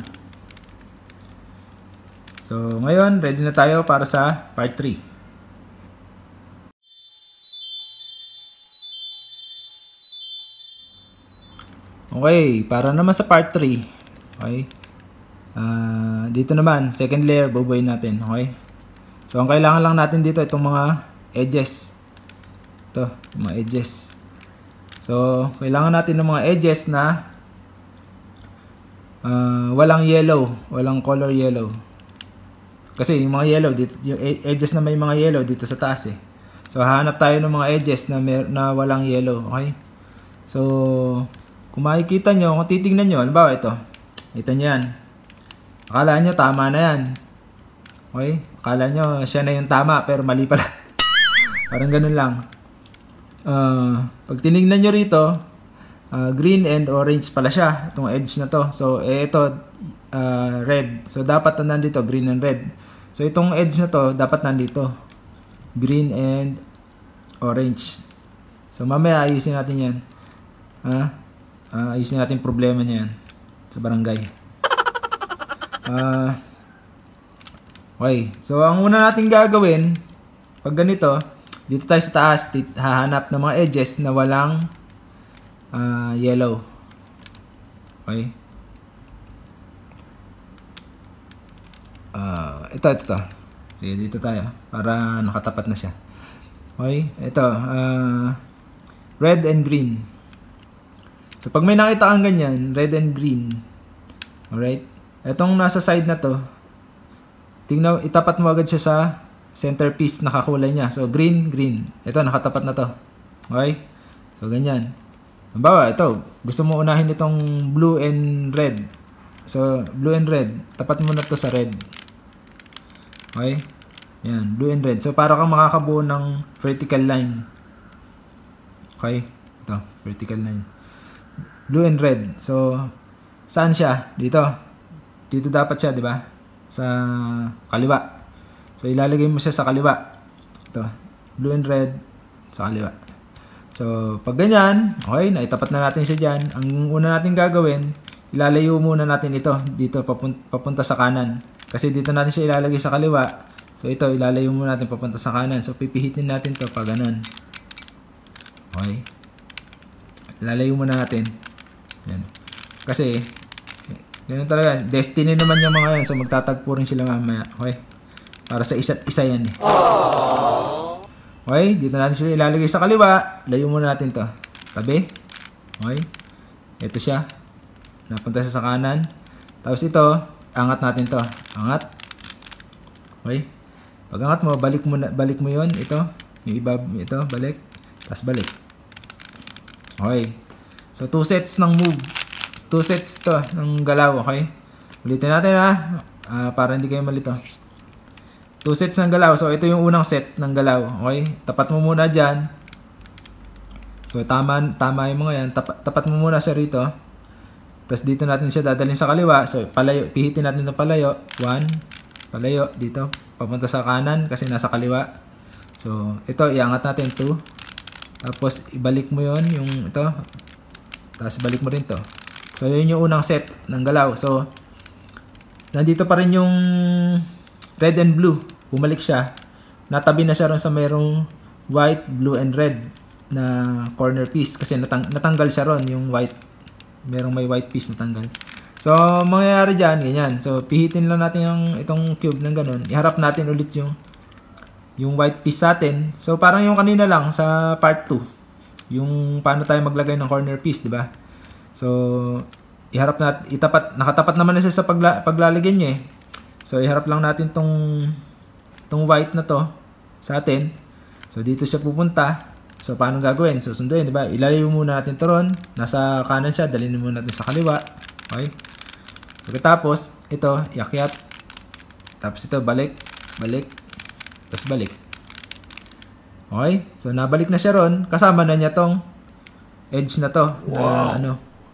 So, ngayon, ready na tayo para sa part 3. Okay, para naman sa part 3. Okay. Uh, dito naman, second layer, bubuin natin. Okay. So, ang kailangan lang natin dito, itong mga edges ito, yung mga edges. So, kailangan natin ng mga edges na uh, walang yellow, walang color yellow. Kasi yung mga yellow, dito, yung e-, edges na may mga yellow dito sa taas eh. So, hahanap tayo ng mga edges na, mer na walang yellow, okay? So, kung makikita nyo, kung titignan nyo, halimbawa ito, ito nyo yan. Akala nyo, tama na yan. Okay? Akala nyo, siya na yung tama, pero mali pala. *laughs* Parang ganun lang. Uh, pag tinignan nyo rito, uh, green and orange pala siya, itong edge na to. So, eh, ito, uh, red. So, dapat na nandito, green and red. So, itong edge na to, dapat nandito. Green and orange. So, mamaya ayusin natin yan. Ha? Uh, ayusin natin problema niya yan sa barangay. Ah... Uh, okay. So, ang una natin gagawin, pag ganito, dito tayo sa taas, hahanap ng mga edges na walang uh, yellow. Okay. Uh, ito, ito, to Sige, dito tayo. Para nakatapat na siya. Okay. Ito. Uh, red and green. So, pag may nakita kang ganyan, red and green. Alright. Itong nasa side na to, tingnan, itapat mo agad siya sa centerpiece nakakulay niya. So, green, green. Ito, nakatapat na to. Okay? So, ganyan. Halimbawa, ito. Gusto mo unahin itong blue and red. So, blue and red. Tapat mo na to sa red. Okay? Ayan, blue and red. So, para kang makakabuo ng vertical line. Okay? Ito, vertical line. Blue and red. So, saan siya? Dito. Dito dapat siya, di ba? Sa kaliwa. So, ilalagay mo siya sa kaliwa. Ito, blue and red sa kaliwa. So, pag ganyan, okay, naitapat na natin siya dyan. Ang una natin gagawin, ilalayo muna natin ito dito papunta, sa kanan. Kasi dito natin siya ilalagay sa kaliwa. So, ito, ilalayo muna natin papunta sa kanan. So, pipihitin natin to pag ganun. Okay. Lalayo muna natin. Yan. Kasi, eh, ganun talaga. Destiny naman yung mga yan. So, magtatagpo rin sila mamaya. Okay. Para sa isa't isa yan eh. Aww. Okay, dito natin sila ilalagay sa kaliwa. Layo muna natin to. Tabi. Okay. Ito siya. Napunta siya sa kanan. Tapos ito, angat natin to. Angat. Okay. Pag angat mo, balik mo, na, balik mo yon Ito. Yung iba, ito, balik. Tapos balik. Okay. So, two sets ng move. Two sets to ng galaw, okay? Ulitin natin ha. Uh, para hindi kayo malito. Two sets ng galaw. So, ito yung unang set ng galaw. Okay? Tapat mo muna dyan. So, tama, tama yung mga yan. Tapat, tapat mo muna siya rito. Tapos, dito natin siya dadalhin sa kaliwa. So, palayo. Pihitin natin ng palayo. One. Palayo. Dito. Papunta sa kanan kasi nasa kaliwa. So, ito. Iangat natin. Two. Tapos, ibalik mo yon Yung ito. Tapos, ibalik mo rin to. So, yun yung unang set ng galaw. So, nandito pa rin yung red and blue bumalik siya, natabi na siya ron sa merong white, blue, and red na corner piece kasi natang natanggal siya ron yung white. Merong may white piece natanggal. So, mangyayari dyan, ganyan. So, pihitin lang natin yung itong cube ng ganun. Iharap natin ulit yung yung white piece natin. So, parang yung kanina lang sa part 2. Yung paano tayo maglagay ng corner piece, di ba? So, iharap natin, itapat, nakatapat naman na siya sa pagla, paglalagyan niya eh. So, iharap lang natin tong itong white na to sa atin. So, dito siya pupunta. So, paano gagawin? So, sunduin, di ba? Ilalayo muna natin ito ron. Nasa kanan siya. Dalhin muna natin sa kaliwa. Okay? Pagkatapos, ito, yakyat. Tapos ito, balik. Balik. Tapos balik. Okay? So, nabalik na siya ron. Kasama na niya tong edge na to. Wow. Na, ano,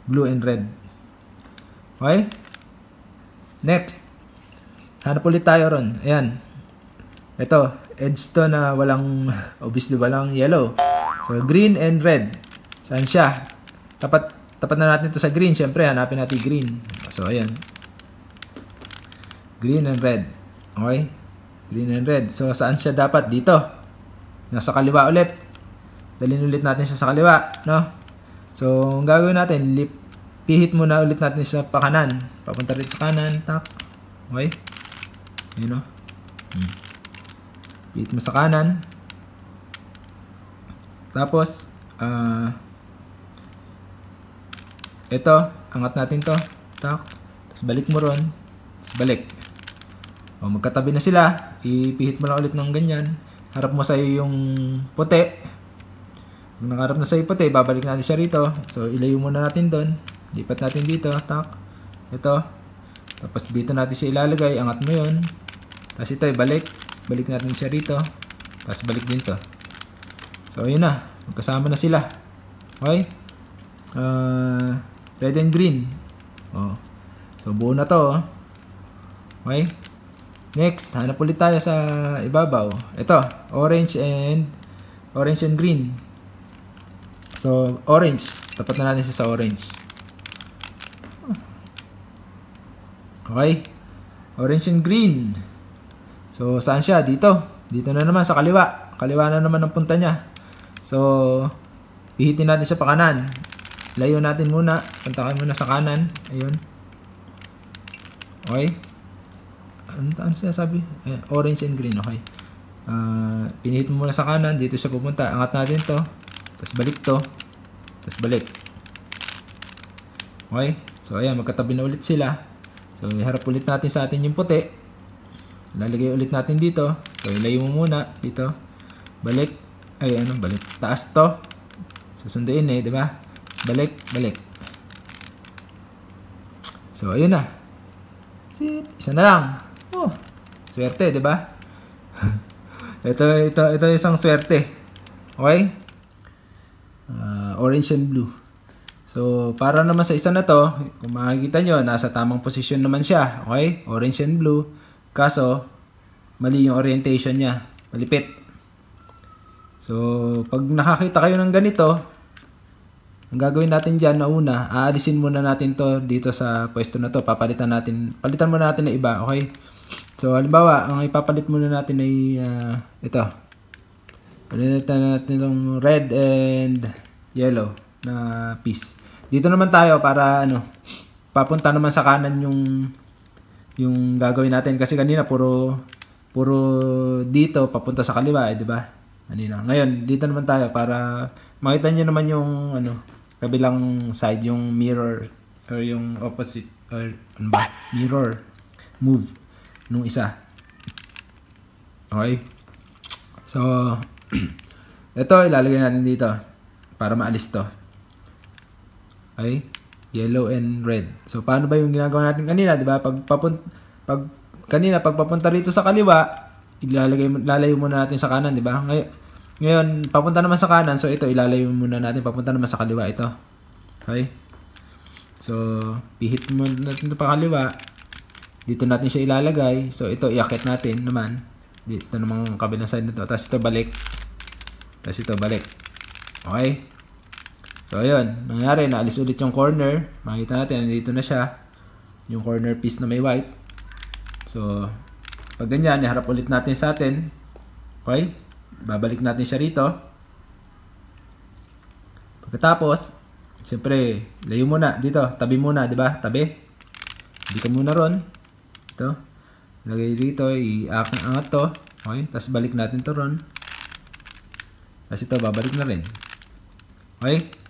blue and red. Okay? Next. Hanap ulit tayo ron. Ayan. Ito, edge to na walang, *laughs* obviously walang yellow. So, green and red. Saan siya? Tapat, tapat na natin ito sa green. Siyempre, hanapin natin green. So, ayan. Green and red. Okay? Green and red. So, saan siya dapat? Dito. Nasa kaliwa ulit. Dalhin ulit natin siya sa kaliwa. No? So, ang gagawin natin, lip, pihit muna ulit natin sa pakanan. Papunta rin sa kanan. Tak. Okay? Ayun o. No? Hmm. Pilit mo sa kanan. Tapos, uh, ito, angat natin to. Tak. Tapos balik mo ron. Tapos balik. O, magkatabi na sila. Ipihit mo lang ulit ng ganyan. Harap mo sa'yo yung puti. Kung nakaharap na sa'yo puti, babalik natin siya rito. So, ilayo muna natin doon. Lipat natin dito. Tak. Ito. Tapos dito natin siya ilalagay. Angat mo yun. Tapos ito, ibalik. Balik natin siya rito. Tapos balik din to. So, yun na. Magkasama na sila. Okay? Uh, red and green. Oh. So, buo na to. Oh. Okay? Next, hanap ulit tayo sa ibabaw. Oh. Ito, orange and orange and green. So, orange. Tapat na natin siya sa orange. Okay? Orange and green. So, saan siya? Dito. Dito na naman sa kaliwa. Kaliwa na naman ang punta niya. So, pihitin natin sa kanan. Layo natin muna. Puntakan muna sa kanan. Ayun. Okay. Ano, ano siya sabi? Eh, orange and green. Okay. Uh, pinihit mo muna sa kanan. Dito siya pupunta. Angat natin to. Tapos balik to. Tapos balik. Okay. So, ayan. Magkatabi na ulit sila. So, iharap ulit natin sa atin yung puti. Lalagay ulit natin dito. So, ilayo mo muna dito. Balik. Ay, ano? Balik. Taas to. Susunduin eh, di ba? Balik, balik. So, ayun na. Sit. Isa na lang. Oh, swerte, di ba? *laughs* ito, ito, ito isang swerte. Okay? Uh, orange and blue. So, para naman sa isa na to, kung makikita nyo, nasa tamang posisyon naman siya. Okay? Orange and blue. Kaso, mali yung orientation niya. Malipit. So, pag nakakita kayo ng ganito, ang gagawin natin dyan na una, aalisin muna natin to dito sa pwesto na to. Papalitan natin, palitan muna natin na iba, okay? So, halimbawa, ang ipapalit muna natin ay uh, ito. Palitan natin itong red and yellow na piece. Dito naman tayo para ano, papunta naman sa kanan yung yung gagawin natin kasi kanina puro puro dito papunta sa kaliwa, eh, 'di ba? Kanina. Ngayon, dito naman tayo para makita niyo naman yung ano, kabilang side yung mirror or yung opposite or ano ba? Mirror move nung isa. Okay? So, *clears throat* ito ilalagay natin dito para maalis to. Okay? yellow and red. So paano ba yung ginagawa natin kanina, 'di ba? Pag papunt pag kanina pag papunta rito sa kaliwa, ilalagay lalayo muna natin sa kanan, 'di ba? Ngayon, ngayon papunta naman sa kanan, so ito ilalayo muna natin papunta naman sa kaliwa ito. Okay? So pihit mo natin ito pa Dito natin siya ilalagay. So ito iakit natin naman dito namang kabilang side nito. Tapos ito balik. Tapos ito balik. Okay? So, ayun. Nangyari, naalis ulit yung corner. Makita natin, nandito na siya. Yung corner piece na may white. So, pag ganyan, iharap ulit natin sa atin. Okay? Babalik natin siya rito. Pagkatapos, syempre, layo muna. Dito, tabi muna, di ba? Tabi. Dito muna ron. Ito. Lagay dito, i-angat to. Okay? Tapos balik natin to ron. Tapos ito, babalik na rin. Okay?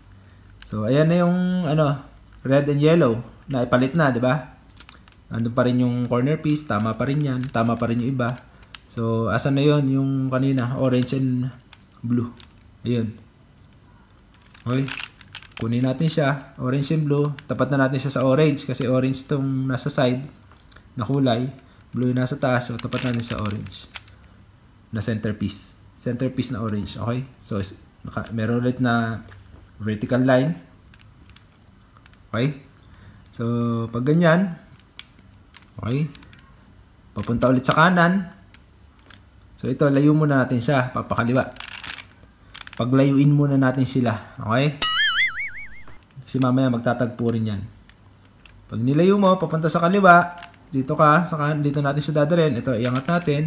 So, ayan na yung ano, red and yellow na ipalit na, 'di ba? Ano pa rin yung corner piece, tama pa rin 'yan, tama pa rin yung iba. So, asan na 'yon yung kanina, orange and blue. Ayun. Okay. Kunin natin siya, orange and blue. Tapat na natin siya sa orange kasi orange tong nasa side na kulay, blue yung nasa taas, so tapat natin sa orange na centerpiece. Centerpiece na orange, okay? So, naka, meron ulit na vertical line. Okay? So, pag ganyan, okay, papunta ulit sa kanan. So, ito, layo muna natin siya, papakaliwa. Paglayuin muna natin sila. Okay? Kasi mamaya magtatagpo rin yan. Pag nilayo mo, papunta sa kaliwa, dito ka, sa kanan, dito natin siya dadarin. Ito, iangat natin.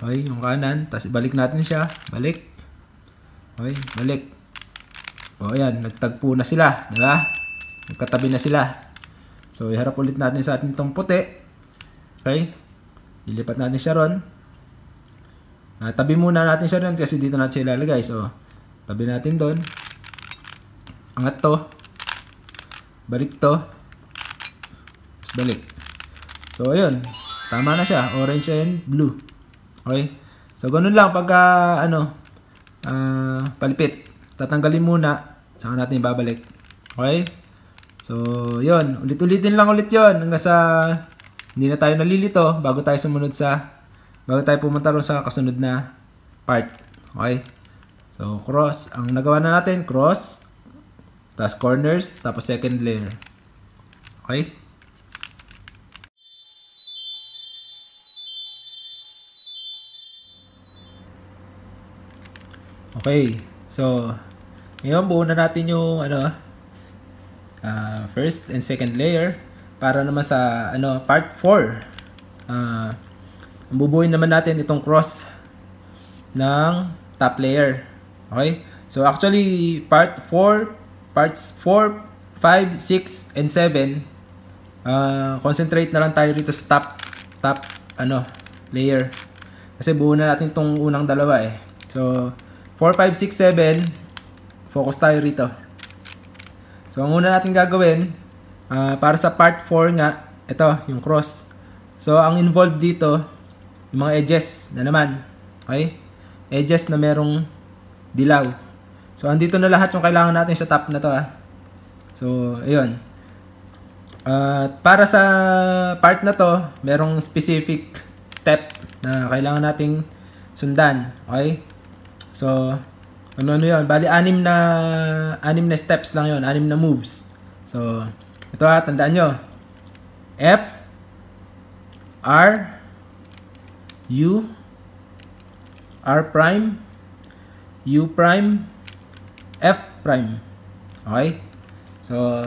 Okay, yung kanan. Tapos ibalik natin siya. Balik. Okay, balik. O oh, ayan, nagtagpo na sila, di ba? Nagkatabi na sila. So iharap ulit natin sa ating itong puti. Okay? Ilipat natin siya ron. Uh, tabi muna natin siya ron kasi dito natin siya ilalagay. So tabi natin doon. Angat to. Balik to. Tapos balik. So ayun, tama na siya. Orange and blue. Okay? So ganun lang pagka ano, uh, ah, palipit tatanggalin muna, saka natin ibabalik. Okay? So, yon Ulit-ulitin lang ulit yon hanggang sa hindi na tayo nalilito bago tayo sumunod sa, bago tayo pumunta rin sa kasunod na part. Okay? So, cross. Ang nagawa na natin, cross, tapos corners, tapos second layer. Okay? Okay. So, ngayon, buo na natin yung ano, uh, first and second layer para naman sa ano, part 4. Uh, ah, bubuin naman natin itong cross ng top layer. Okay? So actually, part 4, parts 4, 5, 6, and 7, uh, concentrate na lang tayo dito sa top, top, ano, layer. Kasi buo na natin itong unang dalawa eh. So, 4, 5, 6, 7, Focus tayo rito. So, ang una natin gagawin, uh, para sa part 4 nga, ito, yung cross. So, ang involved dito, yung mga edges na naman. Okay? Edges na merong dilaw. So, andito na lahat yung kailangan natin sa top na to. Ah. So, ayun. Uh, para sa part na to, merong specific step na kailangan nating sundan. Okay? So, ano ano yun, Bali anim na anim na steps lang 'yon, anim na moves. So, ito ha, tandaan nyo. F R U R prime U prime F prime. Okay? So,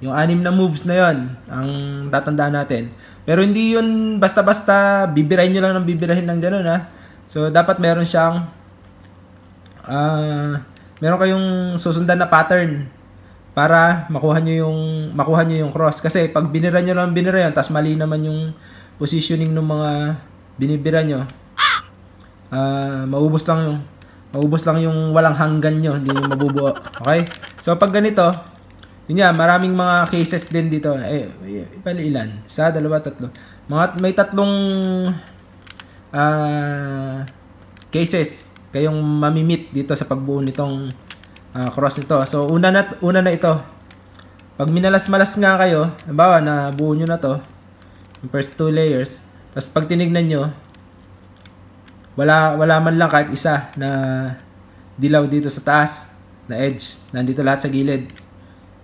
yung anim na moves na yon ang tatandaan natin. Pero hindi yun basta-basta bibirahin nyo lang ng bibirahin ng ganun ha. So, dapat meron siyang uh, meron kayong susundan na pattern para makuha nyo yung makuha nyo yung cross kasi pag binira nyo lang binira yun tapos mali naman yung positioning ng mga binibira nyo uh, maubos lang yung maubos lang yung walang hanggan nyo hindi nyo mabubuo okay so pag ganito yun nga maraming mga cases din dito eh pala ilan sa dalawa tatlo mga may tatlong uh, cases kayong mamimit dito sa pagbuo nitong uh, cross nito. So una na una na ito. Pag minalas-malas nga kayo, halimbawa na buo niyo na to, yung first two layers, tapos pag tinignan niyo, wala wala man lang kahit isa na dilaw dito sa taas na edge, nandito lahat sa gilid.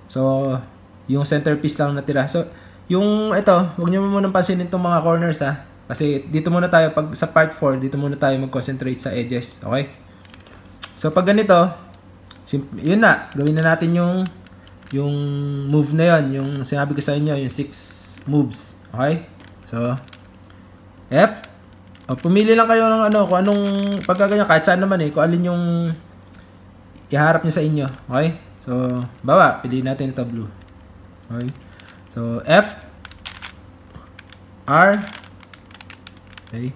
So yung centerpiece lang natira. So yung ito, wag niyo muna pansinin itong mga corners ha. Kasi dito muna tayo, pag sa part 4, dito muna tayo mag-concentrate sa edges. Okay? So, pag ganito, yun na. Gawin na natin yung yung move na yon Yung sinabi ko sa inyo, yung 6 moves. Okay? So, F. O, pumili lang kayo ng ano, kung anong, pagkaganyan, kahit saan naman eh, kung alin yung iharap nyo sa inyo. Okay? So, bawa, pili natin ito blue. Okay? So, F, R, okay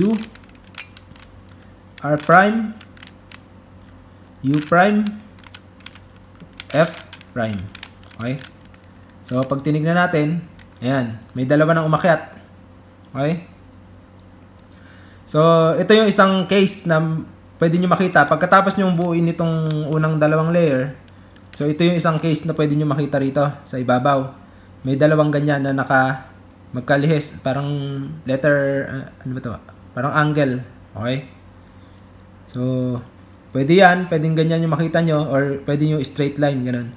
u r prime u prime f prime okay so pag tinignan natin ayan may dalawa ng umakyat okay so ito yung isang case na pwede nyo makita pagkatapos nyo buuin itong unang dalawang layer so ito yung isang case na pwede nyo makita rito sa ibabaw may dalawang ganyan na naka magkalihis, parang letter, uh, ano ba to? Parang angle. Okay? So, pwede yan, pwedeng ganyan yung makita nyo, or pwede yung straight line, ganun.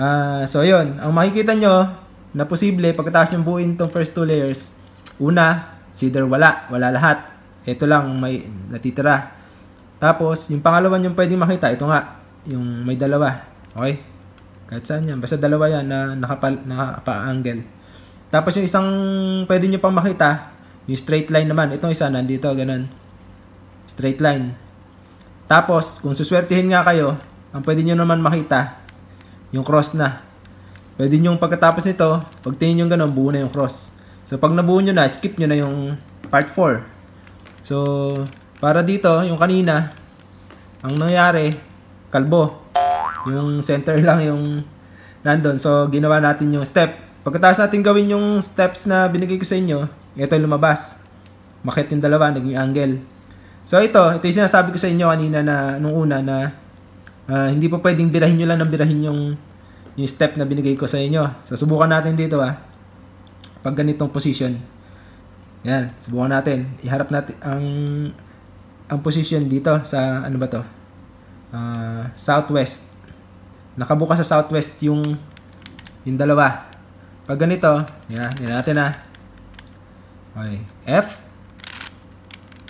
Uh, so, yun. Ang makikita nyo, na posible, pagkatapos nyo buuin tong first two layers, una, cedar wala, wala lahat. Ito lang, may natitira. Tapos, yung pangalawa yung pwede makita, ito nga, yung may dalawa. Okay? Kahit saan yan. Basta dalawa yan na nakapa, nakapaangle. Tapos yung isang pwede nyo pang makita, yung straight line naman. Itong isa nandito, ganun. Straight line. Tapos, kung suswertihin nga kayo, ang pwede nyo naman makita, yung cross na. Pwede nyo pagkatapos nito, pag tingin nyo ganun, buo na yung cross. So, pag nabuo nyo na, skip nyo na yung part 4. So, para dito, yung kanina, ang nangyari, kalbo. Yung center *laughs* lang yung nandun. So, ginawa natin yung step Pagkatapos natin gawin yung steps na binigay ko sa inyo, ito yung lumabas. Makit yung dalawa, naging angle. So ito, ito yung sinasabi ko sa inyo kanina na nung una na uh, hindi pa pwedeng birahin nyo lang ng birahin yung, yung step na binigay ko sa inyo. So subukan natin dito ha. Ah. Pag ganitong position. Yan, subukan natin. Iharap natin ang ang position dito sa ano ba to? Uh, southwest. Nakabukas sa southwest yung yung dalawa. Pag ganito, yan, yan natin na. Okay. F.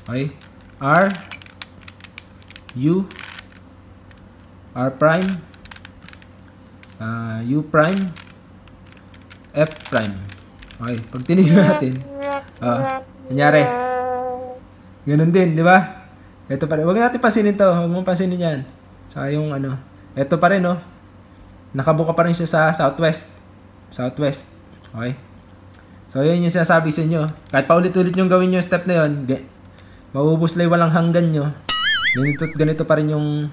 Okay. R. U. R prime. Uh, U prime. F prime. Okay. Pag tinignan natin, uh, ah, kanyari, ganun din, di ba? Ito pa rin. Huwag natin pasinin to. Huwag mong pasinin yan. Saka yung ano. Ito pa rin, no? Oh. Nakabuka pa rin siya sa southwest. Southwest. Okay? So, yun yung sinasabi sa inyo. Kahit paulit-ulit yung gawin yung step na yun, mauubuslay walang hanggan nyo. Ganito, ganito pa rin yung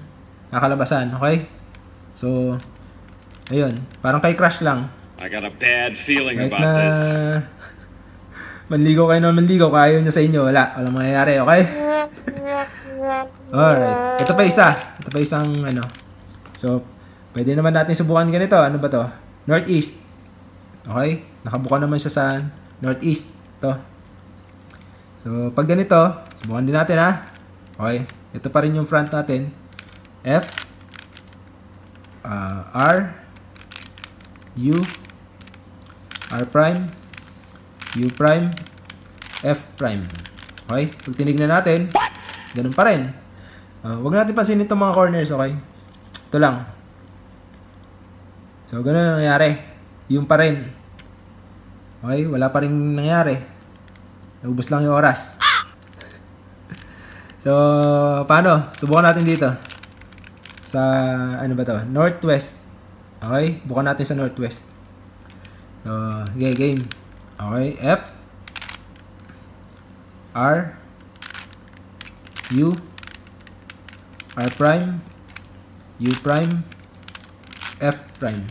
nakalabasan. Okay? So, ayun. Parang kay Crash lang. I got a bad feeling Kahit about na, this. *laughs* manligo kayo na manligo, kayo nyo sa inyo. Wala. Walang mangyayari. Okay? Alright. Ito pa isa. Ito pa isang ano. So, pwede naman natin subukan ganito. Ano ba to? Northeast. Okay? Nakabuka naman siya sa northeast. to So, pag ganito, subukan din natin ha. Okay. Ito pa rin yung front natin. F uh, R U R prime U prime F prime. Okay? Pag tinignan natin, ganun pa rin. Uh, wag natin pansinin itong mga corners, okay? Ito lang. So, ganun ang nangyari. Yung pa rin. Okay, wala pa rin nangyari. Naubos lang yung oras. *laughs* so, paano? Subukan natin dito. Sa, ano ba to? Northwest. Okay, bukan natin sa Northwest. So, okay, game. Okay, F. R. U. R prime. U prime. F prime.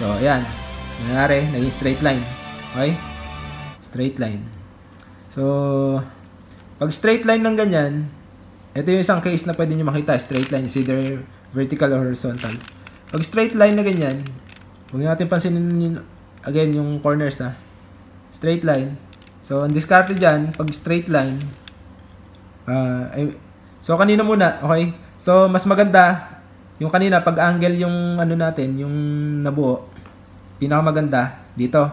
So, ayan. Nangyari, naging straight line. Okay? Straight line. So, pag straight line ng ganyan, ito yung isang case na pwede nyo makita. Straight line is either vertical or horizontal. Pag straight line na ganyan, huwag natin pansinin yung, again, yung corners ha. Straight line. So, ang discarte dyan, pag straight line, uh, ay, so kanina muna, okay? So, mas maganda, yung kanina, pag angle yung ano natin, yung nabuo, pinakamaganda dito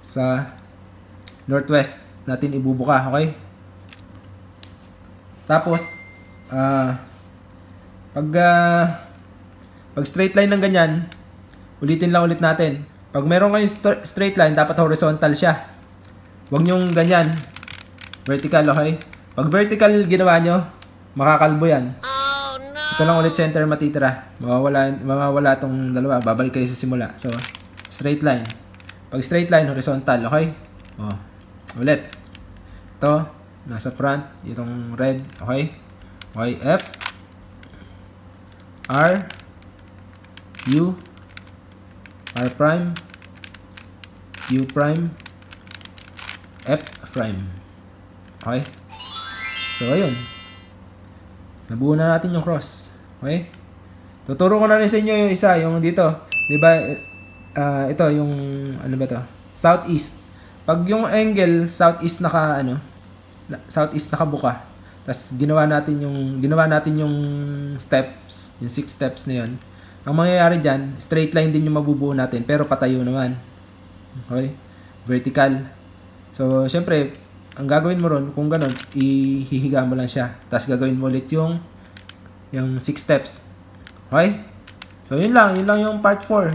sa northwest natin ibubuka, okay? Tapos, uh, pag, uh, pag straight line ng ganyan, ulitin lang ulit natin. Pag meron kayong straight line, dapat horizontal siya. Huwag nyong ganyan. Vertical, okay? Pag vertical ginawa nyo, makakalbo yan. Oh, Ito lang ulit center matitira. Mawawala, mawawala tong dalawa. Babalik kayo sa simula. So, straight line. Pag straight line, horizontal, okay? Oh, ulit. Ito, nasa front, itong red, okay? YF, R, U, R prime, U prime, F prime. Okay? So, ayun. Nabuo na natin yung cross. Okay? Tuturo ko na rin sa inyo yung isa, yung dito. Diba, uh, ito yung ano ba to? Southeast. Pag yung angle southeast naka ano, southeast nakabuka. Tapos ginawa natin yung ginawa natin yung steps, yung six steps na yun. Ang mangyayari diyan, straight line din yung mabubuo natin pero patayo naman. Okay? Vertical. So, syempre, ang gagawin mo ron, kung ganun, ihihiga mo lang siya. Tapos gagawin mo ulit yung yung 6 steps. Okay? So, yun lang. Yun lang yung part 4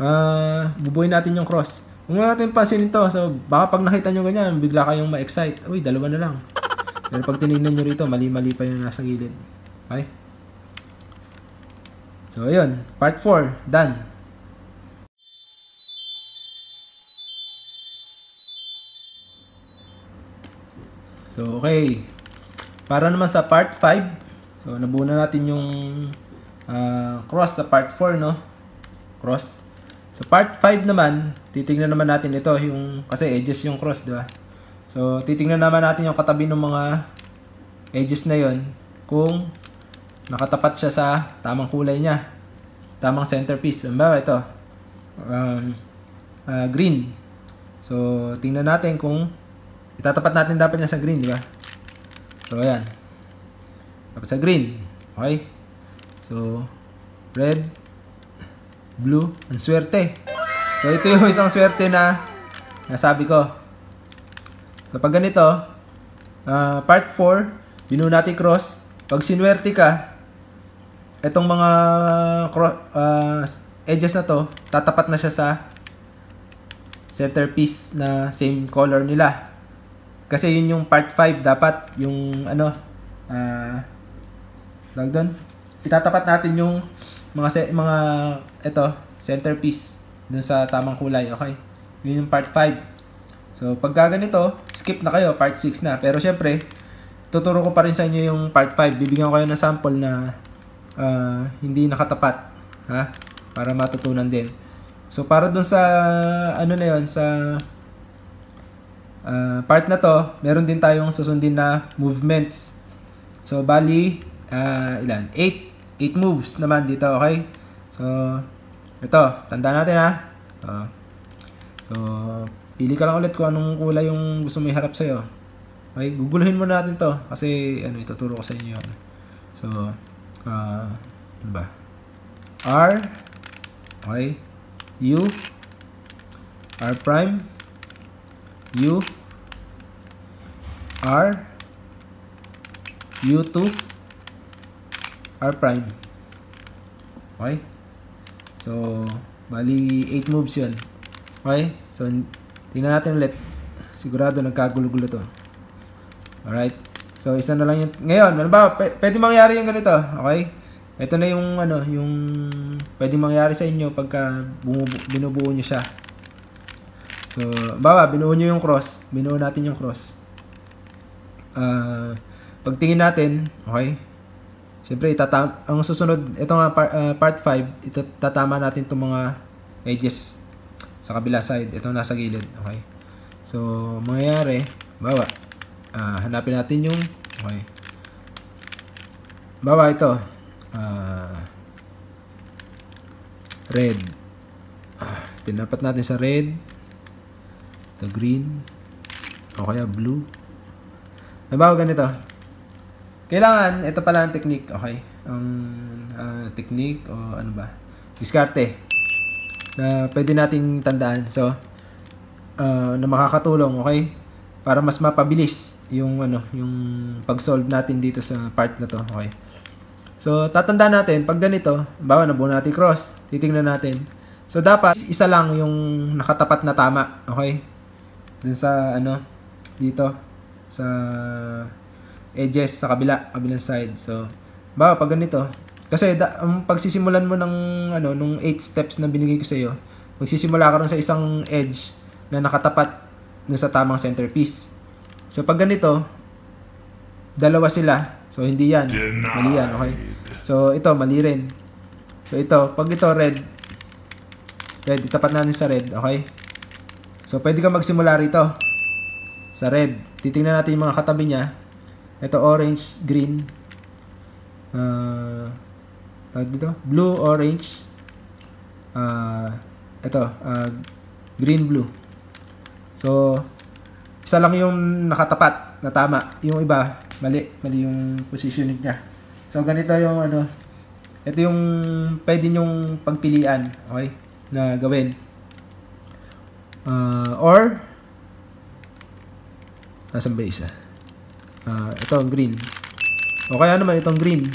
uh, bubuhin natin yung cross. Huwag natin pansinin ito. So, baka pag nakita nyo ganyan, bigla kayong ma-excite. Uy, dalawa na lang. Pero pag tinignan nyo rito, mali-mali pa yung nasa gilid. Okay? So, ayun. Part 4. Done. So, okay. Para naman sa part 5. So, nabuo na natin yung uh, cross sa part 4, no? Cross. So part 5 naman, titingnan naman natin ito yung kasi edges yung cross, 'di ba? So titingnan naman natin yung katabi ng mga edges na 'yon kung nakatapat siya sa tamang kulay niya. Tamang centerpiece. Ba ito. Um, uh, green. So tingnan natin kung itatapat natin dapat niya sa green, di ba? So ayan. Dapat sa green. Okay? So red, blue. Ang swerte. So, ito yung isang swerte na nasabi ko. So, pag ganito, uh, part 4, binuo natin cross. Pag sinwerte ka, itong mga uh, edges na to, tatapat na siya sa centerpiece na same color nila. Kasi yun yung part 5 dapat yung ano uh, ah, doon. Itatapat natin yung mga mga ito, centerpiece, dun sa tamang kulay, okay? Yun yung part 5. So, pagka ganito, skip na kayo, part 6 na. Pero syempre, tuturo ko pa rin sa inyo yung part 5. Bibigyan ko kayo ng sample na uh, hindi nakatapat, ha? Para matutunan din. So, para dun sa, ano na yon sa uh, part na to, meron din tayong susundin na movements. So, bali, uh, ilan? 8 8 moves naman dito, okay? So, ito, tandaan natin ha. Uh, so, pili ka lang ulit kung anong kulay yung gusto mo iharap sa'yo. Okay, guguluhin muna natin to kasi ano, ituturo ko sa inyo yun. So, uh, ano ba? R, okay, U, R prime, U, R, U2, R prime. Okay? So, bali 8 moves yun. Okay? So, tingnan natin ulit. Sigurado nagkagulo-gulo to. Alright? So, isa na lang yung... Ngayon, ano ba? Pwede mangyari yung ganito. Okay? Ito na yung ano, yung pwede mangyari sa inyo pagka binubuo nyo siya. So, bawa, binuo nyo yung cross. Binuo natin yung cross. Uh, pagtingin natin, okay, Siyempre, itata- ang susunod, ito nga par, uh, part 5, ito tatama natin itong mga edges sa kabila side. Ito nasa gilid. Okay. So, mangyayari, bawa, uh, hanapin natin yung, okay. Bawa ito, uh, red. Uh, tinapat natin sa red, the green, o kaya blue. Nabawa ganito, kailangan, ito pala ang technique, okay? Ang uh, technique o ano ba? Diskarte. Na pwede nating tandaan. So, uh, na makakatulong, okay? Para mas mapabilis yung ano, yung pag-solve natin dito sa part na to, okay? So, tatandaan natin, pag ganito, bawa nabuo natin cross, titingnan natin. So, dapat isa lang yung nakatapat na tama, okay? Dun sa ano, dito, sa edges eh, sa kabila, kabilang side. So, ba pag ganito, kasi da, um, pagsisimulan mo ng ano nung 8 steps na binigay ko sa iyo, magsisimula ka ron sa isang edge na nakatapat dun sa tamang centerpiece. So pag ganito, dalawa sila. So hindi yan. Mali yan, okay? So ito, mali rin. So ito, pag ito red, red, itapat natin sa red, okay? So pwede ka magsimula rito sa red. Titingnan natin yung mga katabi niya. Ito orange, green. Uh, tawag dito, blue, orange. Uh, ito, uh, green, blue. So, isa lang yung nakatapat natama. Yung iba, mali. Mali yung positioning niya. So, ganito yung ano, ito yung pwede nyong pagpilian, okay, na gawin. Uh, or, nasan ba isa? Uh, ito, green. O kaya naman itong green.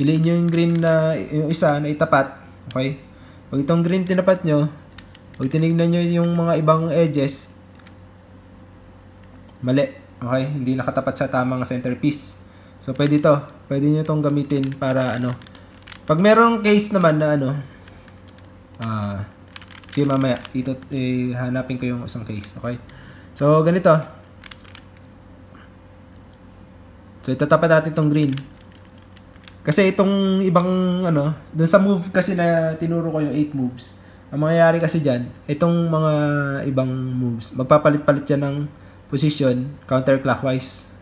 Piliin nyo yung green na yung isa na itapat. Okay? Pag itong green tinapat nyo, pag tinignan nyo yung mga ibang edges, mali. Okay? Hindi nakatapat sa tamang centerpiece. So, pwede to. Pwede nyo itong gamitin para ano. Pag merong case naman na ano, ah, uh, sige mamaya, dito, eh, hanapin ko yung isang case. Okay? So, ganito. So itatapat natin itong green. Kasi itong ibang ano, dun sa move kasi na tinuro ko yung 8 moves. Ang mangyayari kasi diyan, itong mga ibang moves, magpapalit-palit yan ng position counterclockwise.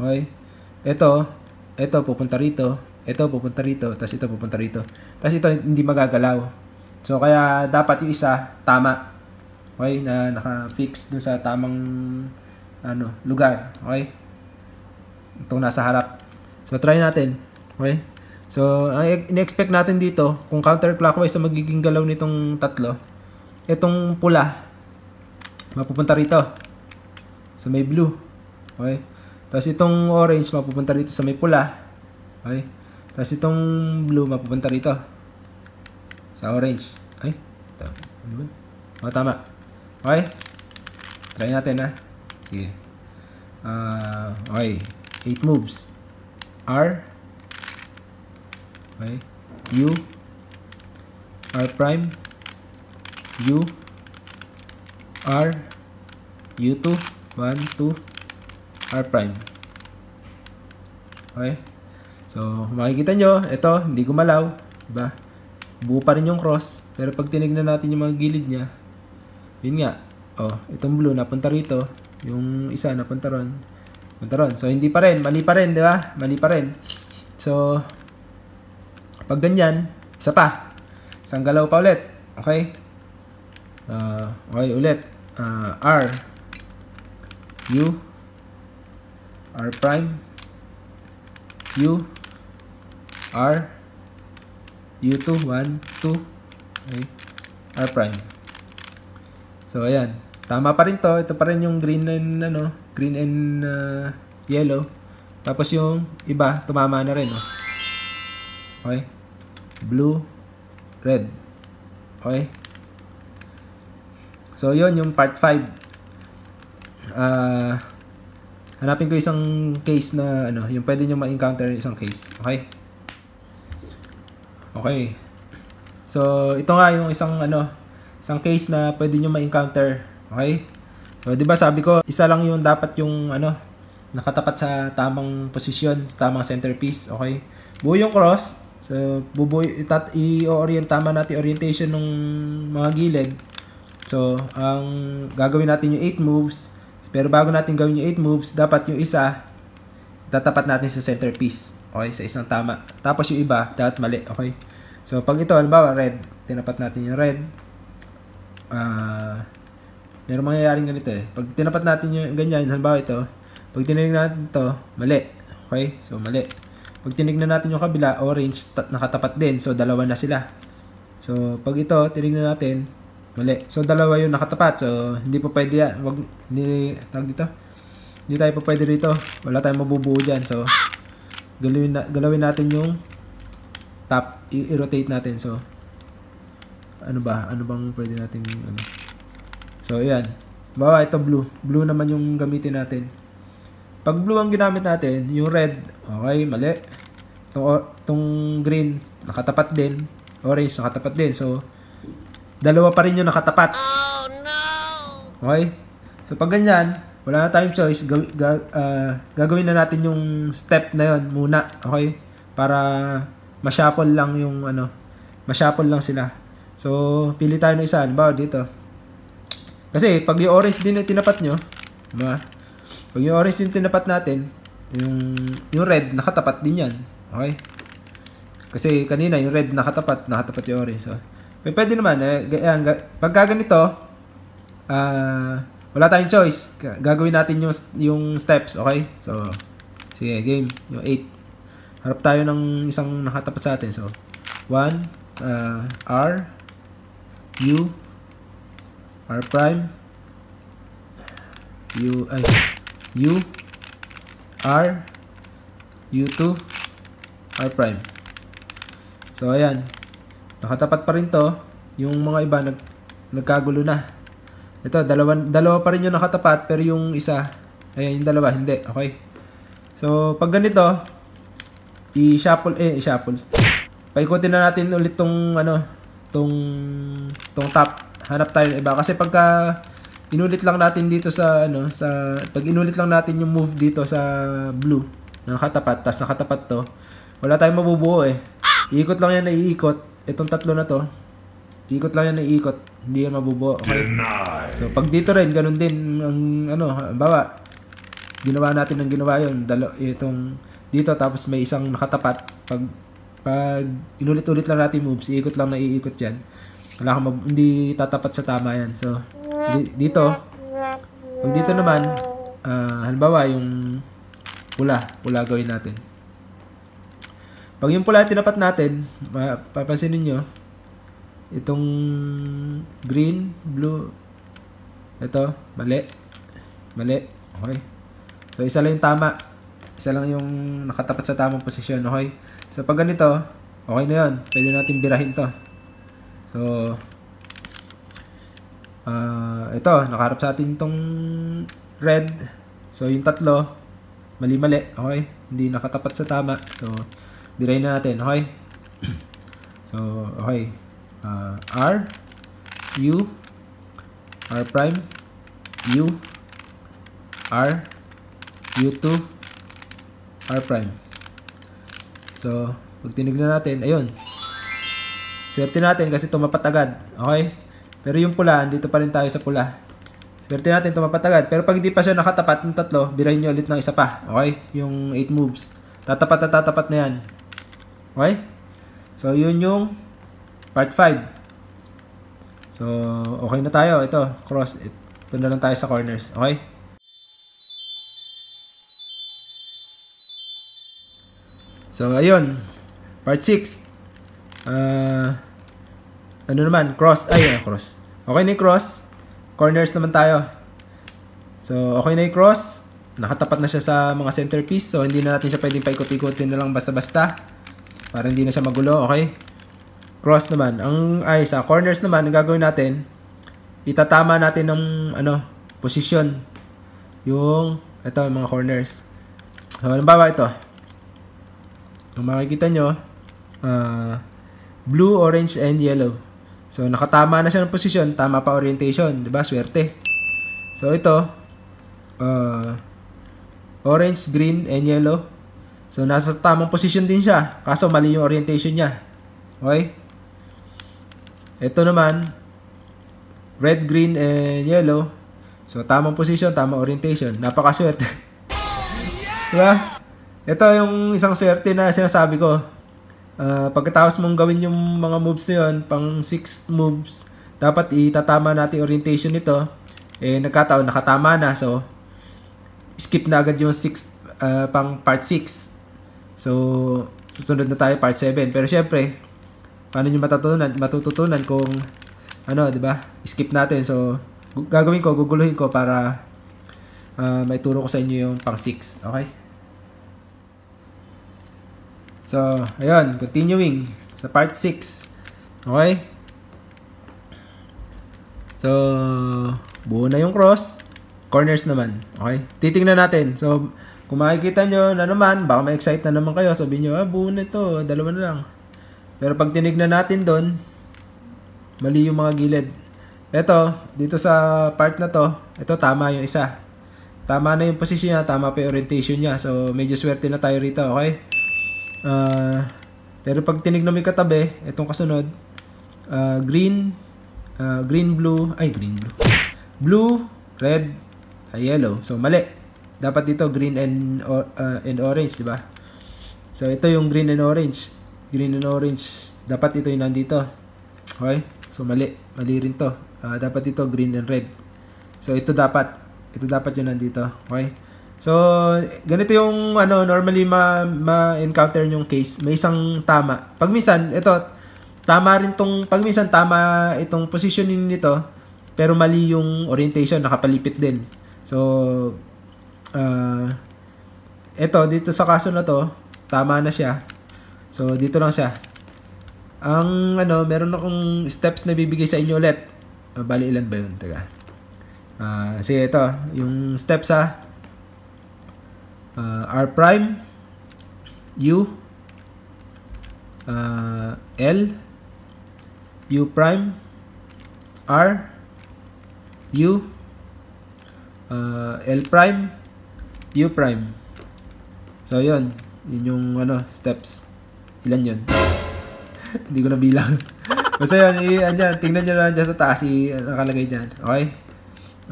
Okay? Ito, ito pupunta rito, ito pupunta rito, tapos ito pupunta rito. Tapos ito hindi magagalaw. So kaya dapat yung isa tama. Okay, na naka-fix dun sa tamang ano, lugar. Okay? Itong nasa harap. So, try natin. Okay? So, ang e- in-expect natin dito, kung counterclockwise na magiging galaw nitong tatlo, itong pula, mapupunta rito. Sa may blue. Okay? Tapos itong orange, mapupunta rito sa may pula. Okay? Tapos itong blue, mapupunta rito. Sa orange. Okay? Ito. Ano oh, tama. Okay? Try natin, ha? Sige. Uh, okay it moves. R, okay, U, R prime, U, R, U2, 1, 2, R prime. Okay? So, makikita nyo, ito, hindi gumalaw. Diba? Buo pa rin yung cross. Pero pag tinignan natin yung mga gilid niya, yun nga. Oh, itong blue napunta rito. Yung isa napunta ron. Punta So, hindi pa rin. Mali pa rin, di ba? Mali pa rin. So, pag ganyan, isa pa. Isang galaw pa ulit. Okay? Uh, okay, ulit. Uh, R. U. R prime. U. R. U2. 1, 2. Okay. R prime. So, ayan. Tama pa rin to. Ito pa rin yung green line, ano, green and uh, yellow. Tapos yung iba, tumama na rin. Oh. Okay? Blue, red. Okay? So, yon yung part 5. Uh, ah, hanapin ko isang case na, ano, yung pwede nyo ma-encounter isang case. Okay? Okay. So, ito nga yung isang, ano, isang case na pwede nyo ma-encounter. Okay? So, 'di ba sabi ko, isa lang 'yung dapat 'yung ano, nakatapat sa tamang posisyon, sa tamang centerpiece, okay? Buo 'yung cross. So, bubuo i-orient tama natin orientation ng mga gilid. So, ang gagawin natin 'yung 8 moves. Pero bago natin gawin 'yung 8 moves, dapat 'yung isa tatapat natin sa centerpiece. Okay, sa isang tama. Tapos yung iba, dapat mali. Okay. So, pag ito, halimbawa, red. Tinapat natin yung red. Ah... Uh, Meron mangyayaring ganito eh. Pag tinapat natin yung ganyan, halimbawa ito, pag tinignan natin to mali. Okay? So, mali. Pag tinignan natin yung kabila, orange, nakatapat din. So, dalawa na sila. So, pag ito, tinignan natin, mali. So, dalawa yung nakatapat. So, hindi pa pwede yan. Wag, hindi, tawag dito. Hindi tayo pa pwede rito. Wala tayong mabubuo dyan. So, galawin, na, galawin natin yung top. I-rotate natin. So, ano ba? Ano bang pwede natin, ano? So, yan. Bawa ito blue. Blue naman yung gamitin natin. Pag blue ang ginamit natin, yung red, okay, mali. Itong, itong green, nakatapat din. Orange, nakatapat din. So, dalawa pa rin yung nakatapat. Oh, no! Okay? So, pag ganyan, wala na tayong choice. Ga ga uh, ah, gagawin na natin yung step na yon muna. Okay? Para mashuffle lang yung ano, mashuffle lang sila. So, pili tayo ng isa. Halimbawa, dito. Kasi pag yung orange din yung tinapat nyo, ma, diba? pag yung orange din tinapat natin, yung, yung red nakatapat din yan. Okay? Kasi kanina yung red nakatapat, nakatapat yung orange. So, may pwede naman, eh, pag pagka ganito, uh, ah, wala tayong choice. Gagawin natin yung, yung steps, okay? So, sige, game. Yung 8. Harap tayo ng isang nakatapat sa atin. So, 1, uh, ah, R, U, r prime u ay u r u2 r prime so ayan nakatapat pa rin to yung mga iba nag nagkagulo na ito dalawa dalawa pa rin yung nakatapat pero yung isa ayan yung dalawa hindi okay so pag ganito i-shuffle eh i-shuffle paikutin na natin ulit tong ano tong tong top hanap tayo ng iba kasi pagka inulit lang natin dito sa ano sa pag inulit lang natin yung move dito sa blue na nakatapat tas nakatapat to wala tayong mabubuo eh ikot lang yan naiikot itong tatlo na to ikot lang yan naiikot hindi yan mabubuo okay. so pag dito rin ganun din ang ano bawa ginawa natin ng ginawa yon dalo itong dito tapos may isang nakatapat pag pag inulit-ulit lang natin moves iikot lang naiikot yan wala kang mab- hindi tatapat sa tama yan. So, di- dito, pag dito naman, uh, halimbawa yung pula, pula gawin natin. Pag yung pula tinapat natin, papansin ninyo, itong green, blue, ito, mali, mali, okay. So, isa lang yung tama. Isa lang yung nakatapat sa tamang posisyon, okay. So, pag ganito, okay na yun. Pwede natin birahin to. So, uh, ito, nakaharap sa atin tong red. So, yung tatlo, mali-mali, okay? Hindi nakatapat sa tama. So, diray na natin, okay? *clears throat* so, okay. Uh, R, U, R prime, U, R, U2, R prime. So, pag tinignan natin, ayun, Swerte natin kasi tumapat agad. Okay? Pero yung pula, dito pa rin tayo sa pula. Swerte natin tumapat agad. Pero pag hindi pa siya nakatapat ng tatlo, birahin nyo ulit ng isa pa. Okay? Yung 8 moves. Tatapat na tatapat na yan. Okay? So, yun yung part 5. So, okay na tayo. Ito, cross. Ito na lang tayo sa corners. Okay? So, ayun. Part 6. Uh, ano naman? Cross. Ay, uh, cross. Okay na yung cross. Corners naman tayo. So, okay na yung cross. Nakatapat na siya sa mga centerpiece. So, hindi na natin siya pwedeng paikot-ikotin na lang basta-basta. Para hindi na siya magulo. Okay? Cross naman. Ang, ay, sa corners naman, ang gagawin natin, itatama natin ng, ano, position. Yung, ito, yung mga corners. So, halimbawa ito. Kung makikita nyo, ah, uh, blue, orange, and yellow. So, nakatama na siya ng posisyon. Tama pa orientation. ba diba? Swerte. So, ito. Uh, orange, green, and yellow. So, nasa tamang posisyon din siya. Kaso, mali yung orientation niya. Okay? Ito naman. Red, green, and yellow. So, tamang position, tamang orientation. Napakaswerte. *laughs* diba? Ito yung isang swerte na sinasabi ko Uh, pagkatapos mong gawin yung mga moves na yun, pang 6 moves, dapat itatama natin orientation nito. Eh, nagkataon, nakatama na. So, skip na agad yung 6, uh, ah, pang part 6. So, susunod na tayo part 7. Pero syempre, paano nyo matutunan, matututunan kung ano, di ba? Skip natin. So, gagawin ko, guguluhin ko para uh, maituro ko sa inyo yung pang 6. Okay? So, ayun, continuing sa part 6. Okay? So, buo na yung cross. Corners naman. Okay? Titingnan natin. So, kung makikita nyo na naman, baka ma-excite na naman kayo. Sabihin nyo, ah, buo na ito. Dalawa na lang. Pero pag tinignan natin doon, mali yung mga gilid. Ito, dito sa part na to, ito tama yung isa. Tama na yung position niya, tama pa yung orientation niya. So, medyo swerte na tayo rito, okay? Uh, pero pag tinignan mo yung katabi, itong kasunod, uh, green, uh, green, blue, ay green, blue, blue, red, uh, yellow. So, mali. Dapat dito green and, or, uh, and orange, di ba? So, ito yung green and orange. Green and orange. Dapat ito yung nandito. Okay? So, mali. Mali rin to. Uh, dapat ito green and red. So, ito dapat. Ito dapat yung nandito. Okay? So, ganito yung ano normally ma, ma-encounter yung case. May isang tama. Pag minsan, ito tama rin tong pag minsan tama itong positioning nito pero mali yung orientation, nakapalipit din. So, uh, ah, ito dito sa kaso na to, tama na siya. So, dito lang siya. Ang ano, meron akong steps na bibigay sa inyo ulit. Uh, bali ilan ba yun? Teka. Uh, sige, ito. Yung steps ha uh, R prime, U, uh, L, U prime, R, U, uh, L prime, U prime. So, yun. Yun yung ano, steps. Ilan yun? *laughs* Hindi ko nabilang. *laughs* Basta yun, i andyan, tingnan nyo na dyan sa taas, i nakalagay dyan. Okay?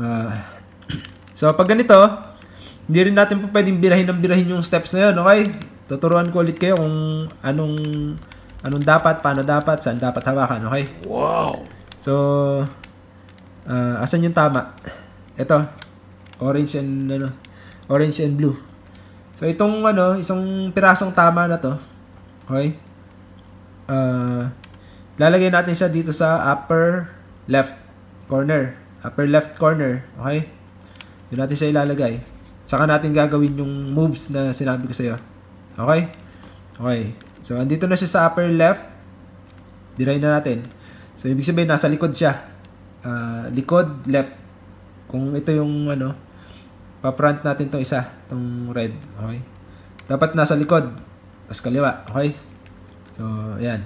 Uh, *clears throat* so, pag ganito, hindi rin natin pa pwedeng birahin ng birahin yung steps na yun, okay? Tuturuan ko ulit kayo kung anong anong dapat, paano dapat, saan dapat hawakan, okay? Wow! So, uh, asan yung tama? Ito, orange and ano, orange and blue. So, itong ano, isang pirasong tama na to, okay? Uh, lalagay natin siya dito sa upper left corner. Upper left corner, okay? Doon natin siya ilalagay. Saka natin gagawin yung moves na sinabi ko sa iyo. Okay? Okay. So, andito na siya sa upper left. Diray na natin. So, ibig sabihin, nasa likod siya. Uh, likod, left. Kung ito yung ano, pa-front natin tong isa, tong red. Okay? Dapat nasa likod. Tapos kaliwa. Okay? So, ayan.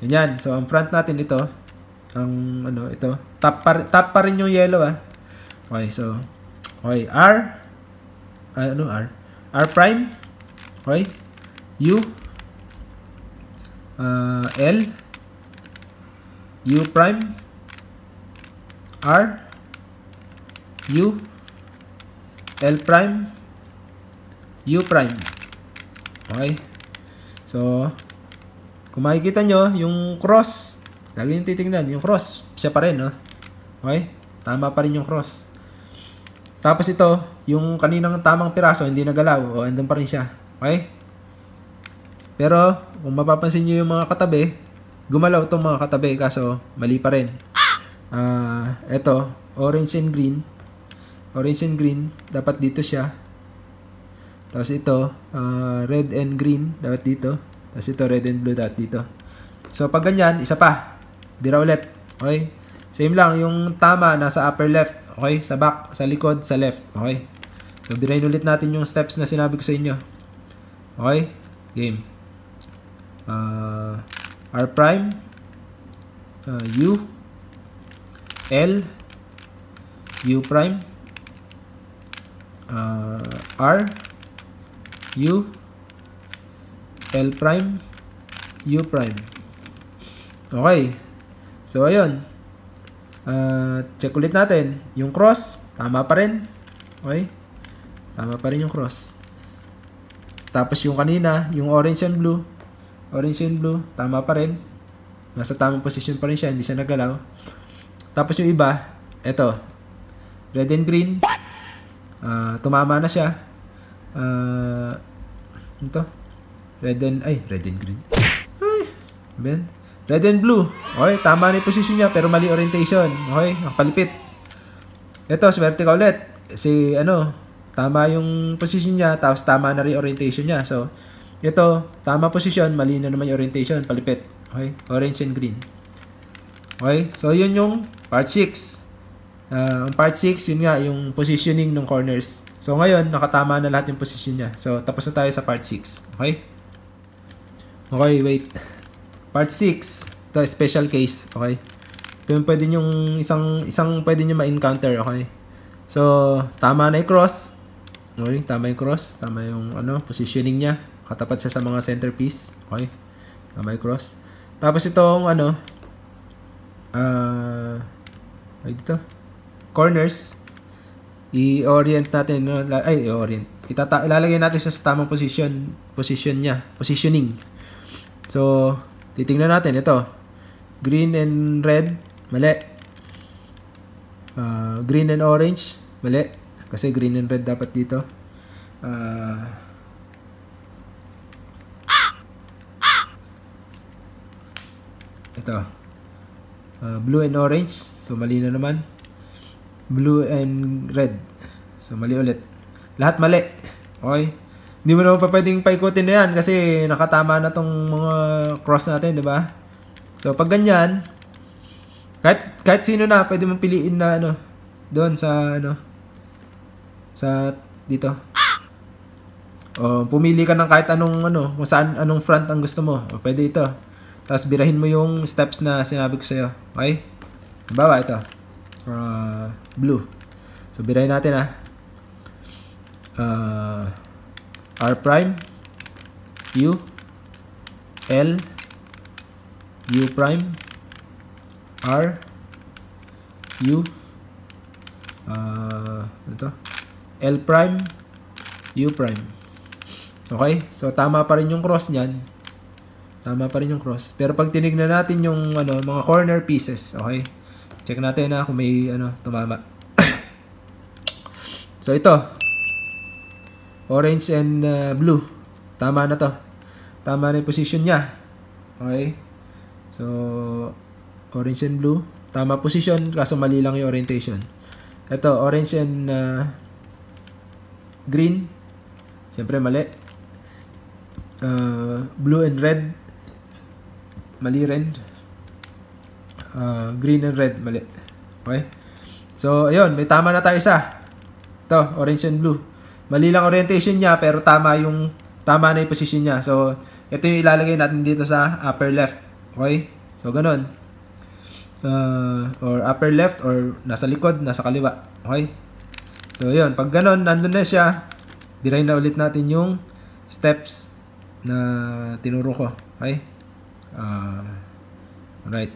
yan. So, ang front natin ito, ang ano, ito. Top pa, top pa rin yung yellow ah. Okay, so, okay. R, uh, ano R R prime okay U uh, L U prime R U L prime U prime okay so kung makikita nyo yung cross lagi nyo titingnan yung cross siya pa rin no? okay tama pa rin yung cross tapos ito, yung kaninang tamang piraso, hindi nagalaw. O, andun pa rin siya. Okay? Pero, kung mapapansin nyo yung mga katabi, gumalaw itong mga katabi, kaso mali pa rin. Ah, uh, ito, orange and green. Orange and green, dapat dito siya. Tapos ito, uh, red and green, dapat dito. Tapos ito, red and blue, dapat dito. So, pag ganyan, isa pa. Bira ulit. Okay? Same lang, yung tama nasa upper left. Okay? Sa back, sa likod, sa left. Okay? So, birahin ulit natin yung steps na sinabi ko sa inyo. Okay? Game. Uh, R prime. Uh, U. L. U prime. Uh, R. U. L prime. U prime. Okay. So, ayun. Uh, check ulit natin. Yung cross, tama pa rin. Okay? Tama pa rin yung cross. Tapos yung kanina, yung orange and blue. Orange and blue, tama pa rin. Nasa tamang position pa rin siya, hindi siya nagalaw. Tapos yung iba, eto. Red and green. Uh, tumama na siya. Uh, ito. Red and, ay, red and green. Ay, Ben. Red and blue. Okay, tama na yung position niya pero mali orientation. Okay, palipit. Ito, swerte ka ulit. Si, ano, tama yung position niya tapos tama na rin orientation niya. So, ito, tama position, mali na naman yung orientation, palipit. Okay, orange and green. Okay, so yun yung part 6. Uh, ah, part 6, yun nga, yung positioning ng corners. So, ngayon, nakatama na lahat yung position niya. So, tapos na tayo sa part 6. Okay? Okay, wait. Part 6, the special case, okay? Ito yung pwede nyo isang, isang pwede nyo ma-encounter, okay? So, tama na yung cross. Okay, tama yung cross. Tama yung ano, positioning niya. Katapat siya sa mga centerpiece. Okay. Tama yung cross. Tapos itong ano, ah, uh, dito, corners, i-orient natin, no? ay, i-orient. Itata ilalagay natin siya sa tamang position, position niya, positioning. So, Titingnan natin ito. Green and red, mali. Uh, green and orange, mali. Kasi green and red dapat dito. Uh, ito. Uh, blue and orange, so mali na naman. Blue and red. So mali ulit. Lahat mali. Okay. Hindi mo naman pa pwedeng paikutin na yan kasi nakatama na tong mga cross natin, di ba? So, pag ganyan, kahit, kahit sino na, pwede mong piliin na ano, doon sa ano, sa dito. O, oh, pumili ka ng kahit anong ano, kung saan, anong front ang gusto mo. O, oh, pwede ito. Tapos, birahin mo yung steps na sinabi ko sa'yo. Okay? Bawa ito. Uh, blue. So, birahin natin ah. Uh, R prime U L U prime R U uh, ito, L prime U prime okay so tama pa rin yung cross niyan tama pa rin yung cross pero pag tinignan natin yung ano mga corner pieces okay check natin na kung may ano tumama *coughs* so ito Orange and uh, blue. Tama na to. Tama na yung position niya. Okay? So, orange and blue. Tama position, kaso mali lang yung orientation. Ito, orange and uh, green. Siyempre, mali. Uh, blue and red. Mali rin. Uh, green and red, mali. Okay? So, ayun, may tama na tayo isa. Ito, orange and blue mali lang orientation niya pero tama yung tama na yung position niya. So, ito yung ilalagay natin dito sa upper left. Okay? So, ganun. Uh, or upper left or nasa likod, nasa kaliwa. Okay? So, yun. Pag ganun, nandun na siya. Birahin na ulit natin yung steps na tinuro ko. Okay? Uh, alright.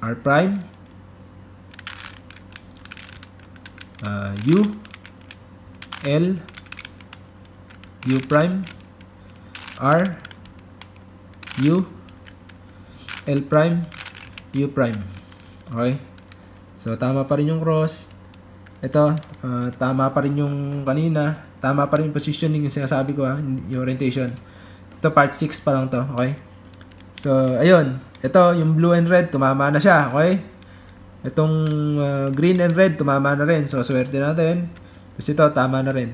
R prime. Uh, U. L U prime R U L prime U prime okay so tama pa rin yung cross ito uh, tama pa rin yung kanina tama pa rin yung positioning yung sinasabi ko ha ah, yung orientation ito part 6 pa lang to okay so ayun ito yung blue and red tumama na siya okay itong uh, green and red tumama na rin so swerte natin tapos ito, tama na rin.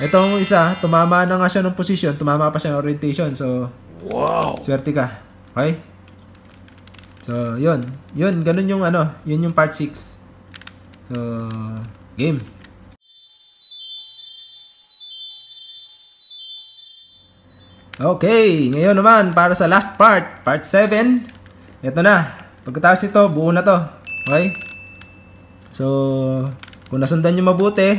Itong isa, tumama na nga siya ng position. Tumama pa siya ng orientation. So, wow. swerte ka. Okay? So, yun. Yun, ganun yung ano. Yun yung part 6. So, game. Okay, ngayon naman para sa last part, part 7. Ito na. Pagkatapos ito, buo na 'to. Okay? So, kung nasundan niyo mabuti,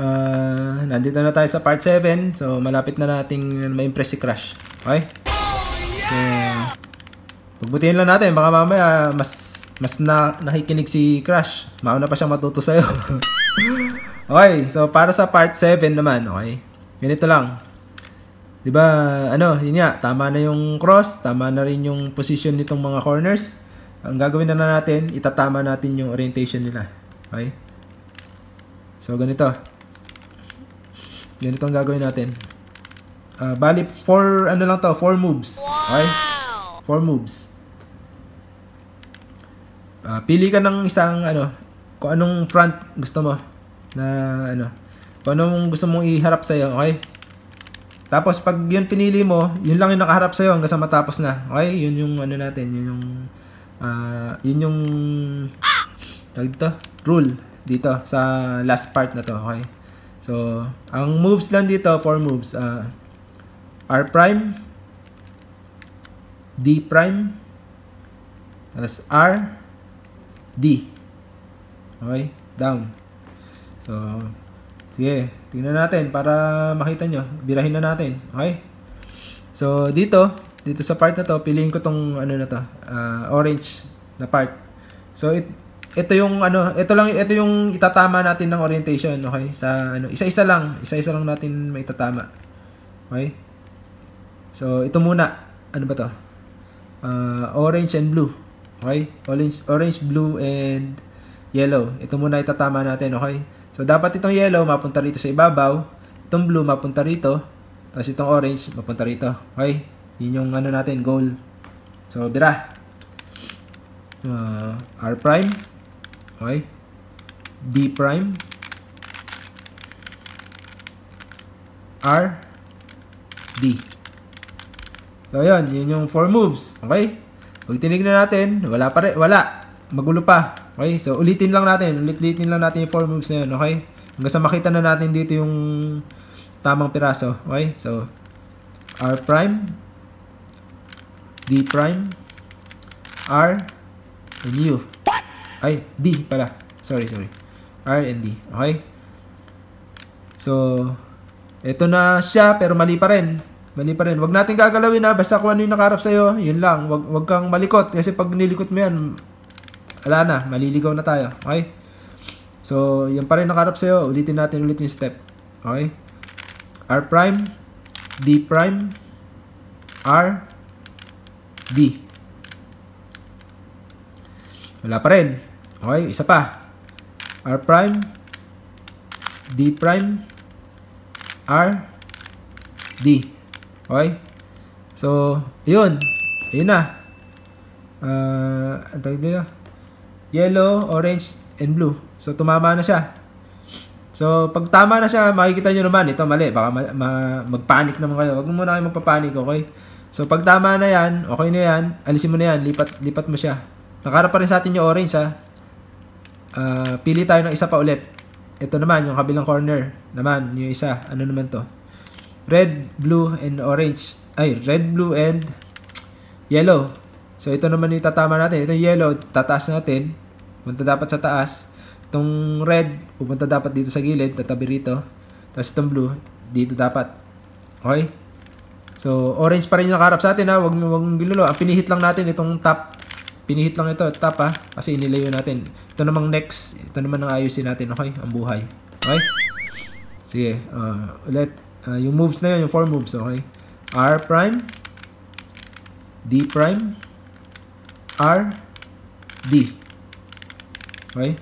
Uh, nandito na tayo sa part 7. So, malapit na nating ma-impress si Crush. Okay? So, pagbutihin lang natin. Baka mamaya mas, mas na, nakikinig si Crush. Mauna pa siyang matuto sa'yo. *laughs* okay. So, para sa part 7 naman. Okay? Ganito lang. 'di ba? Ano, yun nga, tama na yung cross, tama na rin yung position nitong mga corners. Ang gagawin na, na natin, itatama natin yung orientation nila. Okay? So ganito. Ganito ang gagawin natin. Uh, bali, 4, ano lang to, 4 moves. Okay? 4 moves. Uh, pili ka ng isang, ano, kung anong front gusto mo. Na, ano, kung anong gusto mong iharap sa'yo, okay? Tapos, pag yun pinili mo, yun lang yung nakaharap sa'yo hanggang sa matapos na. Okay? Yun yung, ano natin, yun yung, uh, yun yung, tag dito, rule dito sa last part na to, okay? So, ang moves lang dito, four moves. Uh, R prime, D prime, tapos R, D. Okay? Down. So, sige. Tingnan natin para makita nyo. Birahin na natin. Okay? So, dito, dito sa part na to, piliin ko tong ano na to, uh, orange na part. So, it, ito yung ano, ito lang ito yung itatama natin ng orientation, okay? Sa ano, isa-isa lang, isa-isa lang natin maitatama. Okay? So, ito muna. Ano ba 'to? Uh, orange and blue. Okay? Orange, orange, blue and yellow. Ito muna itatama natin, okay? So, dapat itong yellow mapunta rito sa ibabaw, itong blue mapunta rito, tapos itong orange mapunta rito. Okay? Yun yung ano natin, goal. So, bira. Uh, R prime Okay? D prime. R. D. So, ayan. Yun yung four moves. Okay? Pag tinignan natin, wala pa rin. Wala. Magulo pa. Okay? So, ulitin lang natin. Ulit-ulitin lang natin yung four moves na yun. Okay? Hanggang sa makita na natin dito yung tamang piraso. Okay? So, R prime. D prime. R. And U. Ay, D pala. Sorry, sorry. R and D. Okay? So, ito na siya pero mali pa rin. Mali pa rin. Huwag natin gagalawin na basta kung ano yung nakarap sa'yo, yun lang. Huwag, huwag kang malikot kasi pag nilikot mo yan, ala na, maliligaw na tayo. Okay? So, yan pa rin nakarap sa'yo. Ulitin natin ulit yung step. Okay? R prime, D prime, R, D. Wala pa rin. Okay, isa pa. R prime, D prime, R, D. Okay? So, yun. Ayun na. Uh, ang dito? Yellow, orange, and blue. So, tumama na siya. So, pag tama na siya, makikita nyo naman, ito mali, baka ma ma magpanik naman kayo. Huwag mo muna kayo magpapanik, okay? So, pag tama na yan, okay na yan, alisin mo na yan, lipat, lipat mo siya. Nakara pa rin sa atin yung orange, ha? Uh, pili tayo ng isa pa ulit. Ito naman, yung kabilang corner. Naman, yung isa. Ano naman to? Red, blue, and orange. Ay, red, blue, and yellow. So, ito naman yung tatama natin. Ito yellow, tataas natin. Punta dapat sa taas. Itong red, pupunta dapat dito sa gilid, tatabi rito. Tapos itong blue, dito dapat. Okay? So, orange pa rin yung nakaharap sa atin ha. Huwag, huwag bilulo. Ang pinihit lang natin itong top Pinihit lang ito at tap ha. Ah. Kasi inilayo natin. Ito namang next. Ito naman ang ayusin natin. Okay? Ang buhay. Okay? Sige. Uh, ulit. Uh, yung moves na yun. Yung 4 moves. Okay? R prime. D prime. R. D. Okay?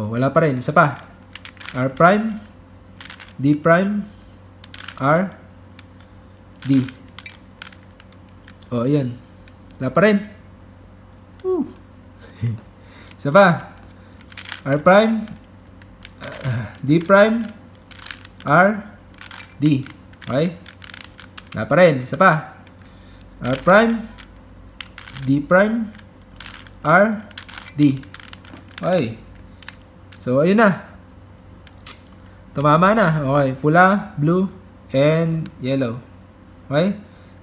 Oh, wala pa rin. Isa pa. R prime. D prime. R. D. Oh, ayan. Wala pa rin. *laughs* Isa pa. R prime. D prime. R. D. Okay? Wala pa rin. Isa pa. R prime. D prime. R. D. Okay. So, ayun na. Tumama na. Okay. Pula, blue, and yellow. Okay?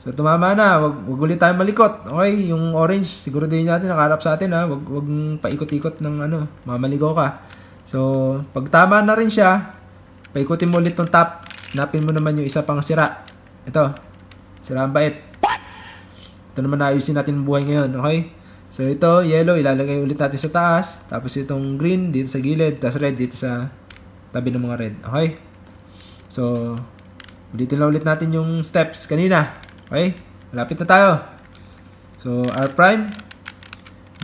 So tumama na, wag, wag ulit tayong malikot. Okay, yung orange siguro din natin nakaharap sa atin ha. Wag wag paikot-ikot ng ano, mamaligaw ka. So pag tama na rin siya, paikutin mo ulit tong top. Napin mo naman yung isa pang sira. Ito. Sira ang bait. Ito naman ayusin natin ang buhay ngayon, okay? So ito, yellow ilalagay ulit natin sa taas, tapos itong green dito sa gilid, tapos red dito sa tabi ng mga red, okay? So ulitin na ulit natin yung steps kanina. Okay? Malapit na tayo. So, R prime,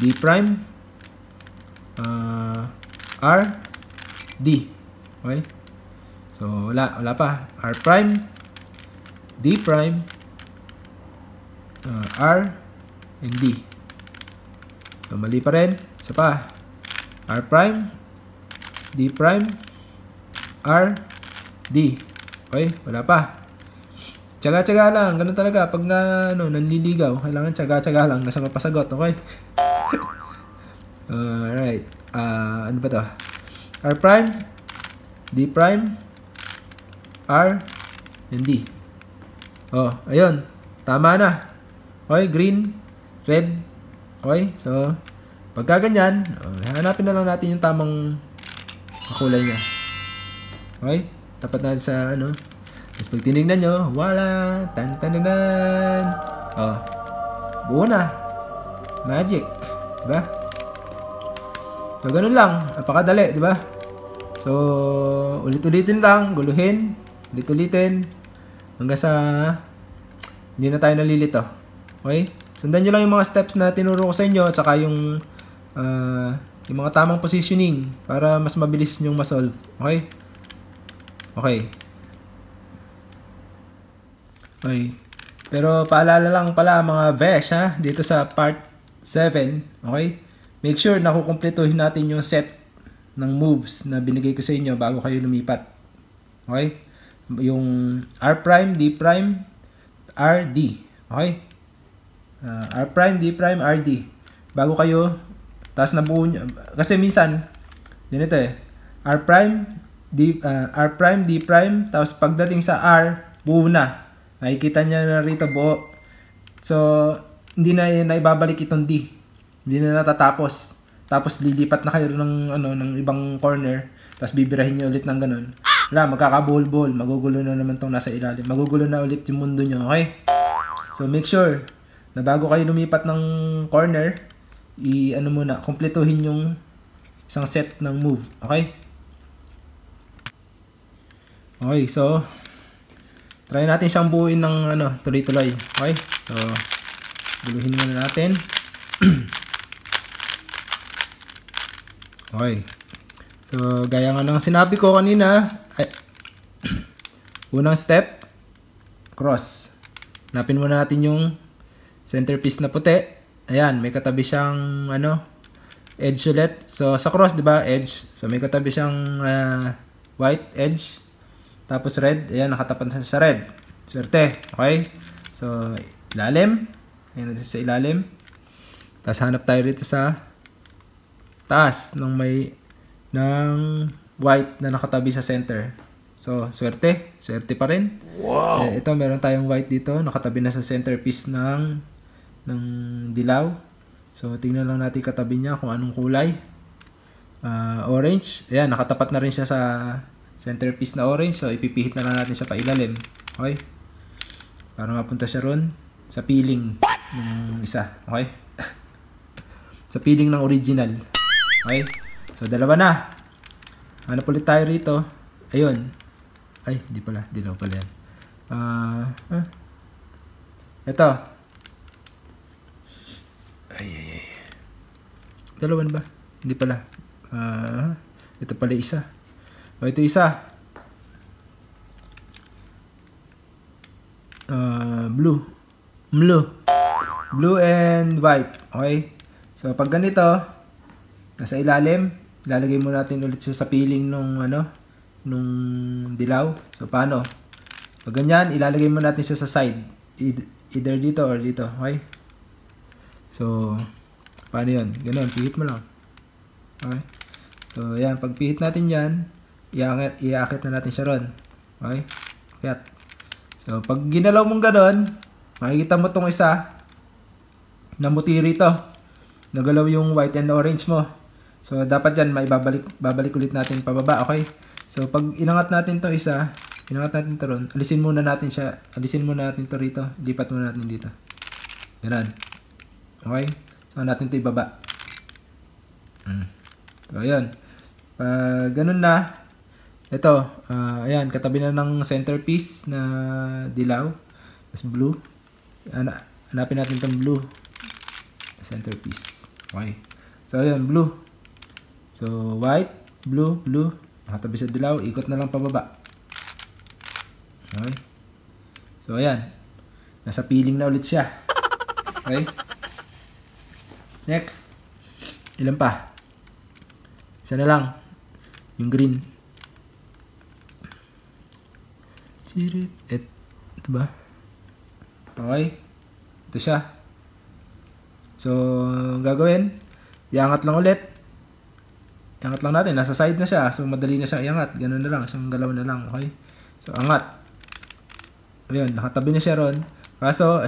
D prime, uh, R, D. Okay? So, wala, wala pa. R prime, D prime, uh, R, and D. So, mali pa rin. Isa pa. R prime, D prime, R, D. Okay? Wala pa. Tsaga-tsaga lang, ganun talaga. Pag na, ano, nanliligaw, kailangan tsaga-tsaga lang. Basta mapasagot, okay? *laughs* Alright. Uh, ano ba to? R prime, D prime, R, and D. Oh, ayun. Tama na. Okay, green, red. Okay, so, pagka ganyan, oh, hanapin na lang natin yung tamang kulay niya. Okay? Tapat natin sa, ano, tapos pag tinignan nyo, wala, tantananan. Oh, buo na. Magic. Diba? So, ganun lang. Napakadali, diba? So, ulit-ulitin lang, guluhin, ulit-ulitin, hanggang sa hindi na tayo nalilito. Okay? Sundan nyo lang yung mga steps na tinuro ko sa inyo at saka yung, uh, yung mga tamang positioning para mas mabilis nyong masolve. Okay? Okay. Oy. Pero paalala lang pala mga besh ha, dito sa part 7, okay? Make sure nakukumpletuhin natin yung set ng moves na binigay ko sa inyo bago kayo lumipat. Okay? Yung R prime, D prime, R, D. Okay? Uh, R prime, D prime, R, D. Bago kayo, tapos nabuo nyo. Kasi minsan, ganito eh. R prime, D, uh, R prime, D prime, tapos pagdating sa R, buo na. Makikita niya na rito buo. So, hindi na, naibabalik itong D. Hindi na natatapos. Tapos lilipat na kayo ng, ano, ng ibang corner. Tapos bibirahin niyo ulit ng ganun. Wala, magkakabuhol-buhol. Magugulo na naman tong nasa ilalim. Magugulo na ulit yung mundo niyo, okay? So, make sure na bago kayo lumipat ng corner, i-ano muna, kumpletuhin yung isang set ng move, okay? Okay, so Try natin siyang buuin ng ano, tuloy-tuloy. Okay? So, buluhin muna natin. *clears throat* okay. So, gaya nga ng sinabi ko kanina, ay, *clears throat* unang step, cross. Napin muna natin yung centerpiece na puti. Ayan, may katabi siyang ano, edge ulit. So, sa cross, di ba? Edge. So, may katabi siyang uh, white edge. Tapos red, ayan, nakatapat na sa red. Swerte, okay? So, ilalim. Ayan natin sa ilalim. Tapos hanap tayo dito sa taas ng may ng white na nakatabi sa center. So, swerte. Swerte pa rin. Wow! So, ito, meron tayong white dito. Nakatabi na sa centerpiece ng ng dilaw. So, tingnan lang natin katabi niya kung anong kulay. Uh, orange. Ayan, nakatapat na rin siya sa centerpiece na orange. So, ipipihit na lang natin siya pailalim. Okay? Para mapunta siya ron sa piling ng isa. Okay? *laughs* sa piling ng original. Okay? So, dalawa na. Hanap ulit tayo rito. Ayun. Ay, hindi pala. Dilaw pala yan. uh, ah, huh? Ah. Ito. Ay, ay, ay. Dalawan ba? Hindi pala. Ah, uh, ito pala isa. O, ito isa. Uh, blue. Blue. Blue and white. Okay? So, pag ganito, nasa ilalim, lalagay mo natin ulit siya sa piling nung, ano, nung dilaw. So, paano? Pag ganyan, ilalagay mo natin siya sa side. Either dito or dito. Okay? So, paano yun? Ganun, pihit mo lang. Okay? So, yan. Pag pihit natin yan, iaakit, iaakit na natin siya ron. Okay? Yat. So, pag ginalaw mong ganun, makikita mo tong isa, namuti rito. Nagalaw yung white and orange mo. So, dapat yan, maibabalik babalik ulit natin pababa, okay? So, pag inangat natin to isa, inangat natin to ron, alisin muna natin siya, alisin muna natin to rito, lipat muna natin dito. Ganun. Okay? So, natin to ibaba. Mm. So, yun. Pag ganun na, ito, uh, ayan, katabi na ng centerpiece na dilaw. Tapos blue. Ana hanapin natin itong blue. Centerpiece. Okay. So, ayan, blue. So, white, blue, blue. Nakatabi sa dilaw. Ikot na lang pababa. Okay. So, ayan. Nasa piling na ulit siya. Okay. Next. Ilan pa? Isa na lang. Yung green. Chirit Et, Ito ba? Okay. Ito siya. So, gagawin. Iangat lang ulit. Iangat lang natin. Nasa side na siya. So, madali na siya iangat. Ganun na lang. Isang galaw na lang. Okay? So, angat. Ayun, nakatabi na siya ron. Kaso,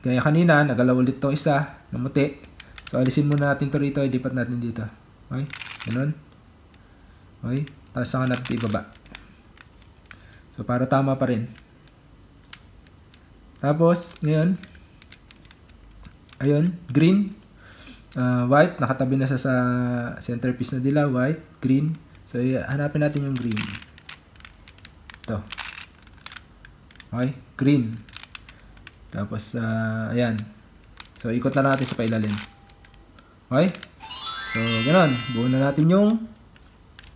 gaya kanina, nagalaw ulit tong isa. Namuti. So, alisin muna natin to rito. Idipat natin dito. Okay? Ganun. Okay? Tapos, saka natin ibaba. So, para tama pa rin. Tapos, ngayon, ayun, green, uh, white, nakatabi na siya sa centerpiece na dila, white, green. So, hanapin natin yung green. Ito. Okay, green. Tapos, uh, ayan. So, ikot na natin sa pailalim. Okay? So, ganun. Buo na natin yung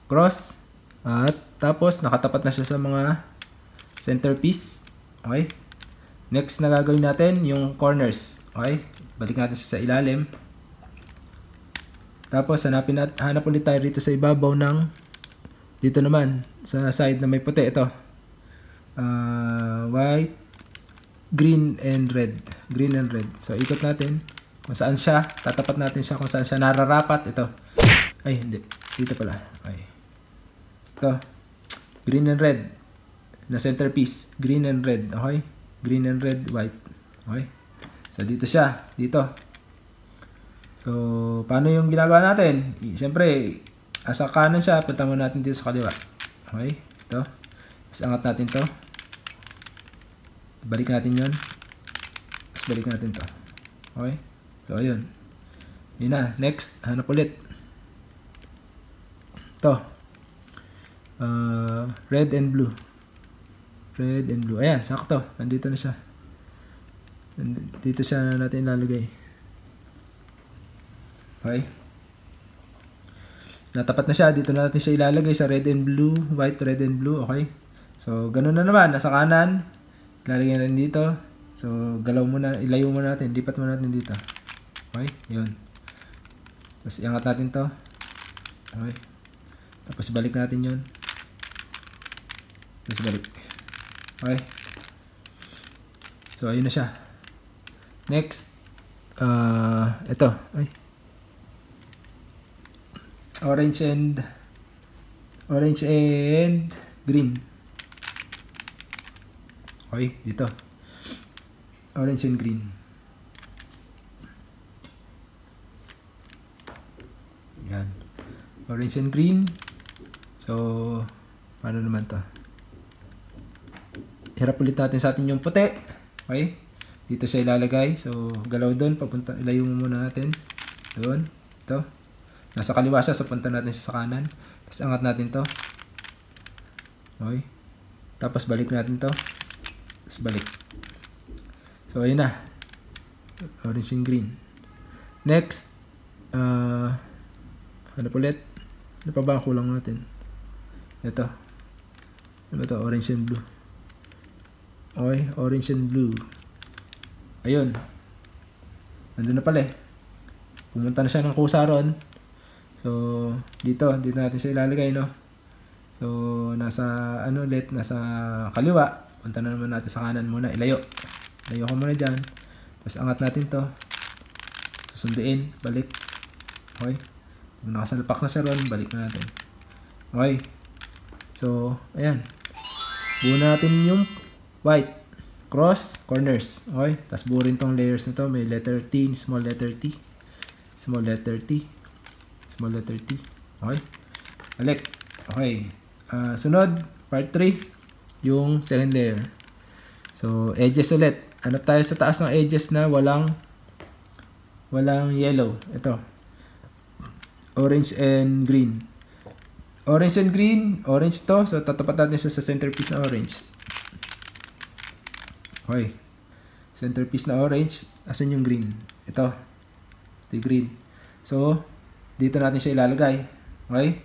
cross. At, tapos, nakatapat na siya sa mga centerpiece. Okay? Next na gagawin natin yung corners. Okay? Balik natin sa ilalim. Tapos hanapin at hanap ulit tayo dito sa ibabaw ng dito naman sa side na may puti ito. Uh, white, green and red. Green and red. So ikot natin kung saan siya. Tatapat natin siya kung saan siya nararapat ito. Ay hindi. Dito pala. Ay. Ito. Green and red na centerpiece, green and red, okay? Green and red, white, okay? So, dito siya, dito. So, paano yung ginagawa natin? Siyempre, asa kanan siya, punta mo natin dito sa kaliwa. Okay, ito. Tapos angat natin to. Balik natin yon Tapos balik natin to. Okay? So, ayun. Yun na. Next, hanap ulit. Ito. Uh, red and blue. Red and blue. Ayan, sakto. Nandito na siya. Dito siya natin ilalagay. Okay. Natapat na siya. Dito na natin siya ilalagay sa red and blue. White, red and blue. Okay. So, ganun na naman. Nasa kanan. Ilalagay natin dito. So, galaw muna. Ilayo muna natin. Lipat muna natin dito. Okay. Yun. Tapos, iangat natin to. Okay. Tapos, balik natin yun. Tapos, balik. Okay. So, ayun na siya. Next. Uh, ito. Ay. Orange and orange and green. Okay, dito. Orange and green. Yan. Orange and green. So, paano naman to? Hirap ulit natin sa atin yung puti. Okay? Dito siya ilalagay. So, galaw doon. Papunta, ilayo mo muna natin. Doon. Ito. Nasa kaliwa siya. So, punta natin sa kanan. Tapos, angat natin to. Okay? Tapos, balik natin to. Tapos, balik. So, ayun na. Orange and green. Next. Uh, ano ulit? Ano pa ba kulang natin? Ito. Ano ba ito? Orange and blue. Okay, orange and blue. Ayun. Nandun na pala eh. Pumunta na siya ng kusa ron. So, dito, dito natin siya ilalagay, no? So, nasa, ano ulit, nasa kaliwa. Punta na naman natin sa kanan muna, ilayo. Ilayo ko muna dyan. Tapos, angat natin to. Susunduin, balik. Okay. Kung nakasalpak na siya ron, balik na natin. Okay. So, ayan. Buo natin yung white, cross, corners. Okay? Tapos buo rin tong layers na to. May letter T, small letter T. Small letter T. Small letter T. Okay? Balik. Okay. Uh, ah, sunod, part 3. Yung second layer. So, edges ulit. Ano tayo sa taas ng edges na walang walang yellow. Ito. Orange and green. Orange and green. Orange to. So, tatapat natin sa centerpiece na orange. Okay. Centerpiece na orange. Asan yung green? Ito. Ito yung green. So, dito natin siya ilalagay. Okay?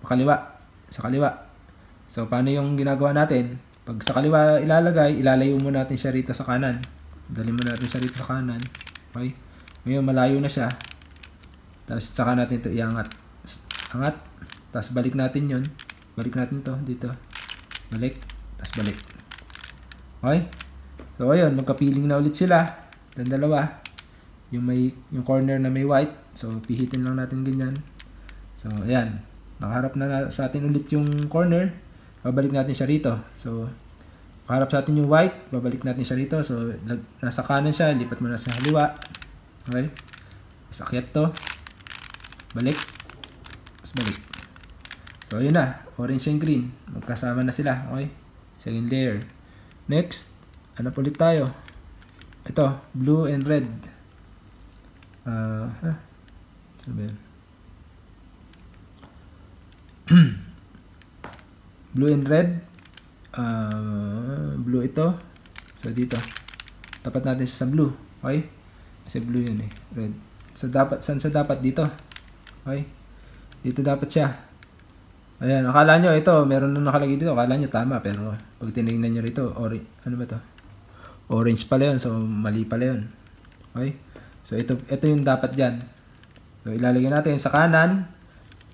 Pakaliwa. Sa kaliwa. So, paano yung ginagawa natin? Pag sa kaliwa ilalagay, ilalayo muna natin siya rito sa kanan. Dali mo natin siya rito sa kanan. Okay? Ngayon, malayo na siya. Tapos, tsaka natin ito iangat. Angat. Tapos, balik natin yon Balik natin to dito. Balik. Tapos, balik. Okay? So, ayun, magkapiling na ulit sila. Yung dalawa. Yung, may, yung corner na may white. So, pihitin lang natin ganyan. So, ayan. Nakaharap na sa atin ulit yung corner. Babalik natin siya rito. So, nakaharap sa atin yung white. Babalik natin siya rito. So, nasa kanan siya. Lipat mo na sa haliwa. Okay? Tapos akyat to. Balik. Tapos balik. So, yun na. Orange and green. Magkasama na sila. Okay? Second layer. Next ano ulit tayo. Ito, blue and red. Uh, ah, ha? Ah. *clears throat* blue and red. Uh, blue ito. So, dito. Tapat natin sa blue. Okay? Kasi blue yun eh. Red. So, dapat, saan sa dapat? Dito. Okay? Dito dapat siya. Ayan, akala nyo ito, meron na nakalagay dito. Akala nyo tama, pero pag tinignan nyo rito, ori, ano ba to? Orange pala yun. So, mali pala yun. Okay? So, ito, ito yung dapat dyan. So, ilalagay natin sa kanan.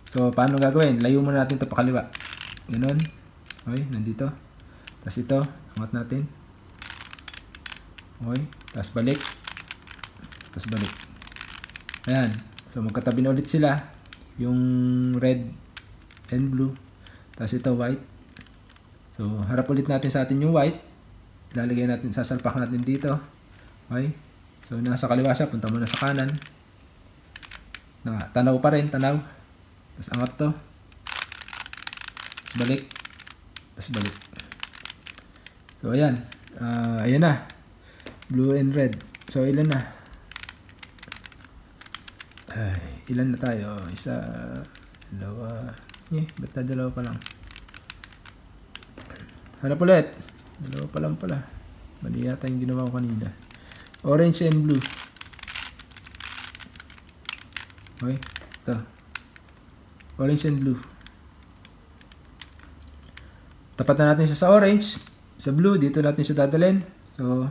So, paano gagawin? Layo muna natin ito pa Ganun. Okay? Nandito. Tapos ito. Angat natin. Okay? Tapos balik. Tapos balik. Ayan. So, magkatabi na ulit sila. Yung red and blue. Tapos ito white. So, harap ulit natin sa atin yung white lalagay natin, sasalpak natin dito. Okay? So, nasa kaliwa siya, punta muna sa kanan. Na, tanaw pa rin, tanaw. Tapos angat to. Tapos balik. Tapos balik. So, ayan. Uh, ayan na. Blue and red. So, ilan na? Ay, ilan na tayo? Isa, dalawa. Eh, ba't na dalawa pa lang? Hanap ulit. Dalawa pa lang pala. Mali yata yung ginawa ko kanina. Orange and blue. Okay. Ito. Orange and blue. Tapatan natin siya sa orange. Sa blue, dito natin siya dadalhin. So,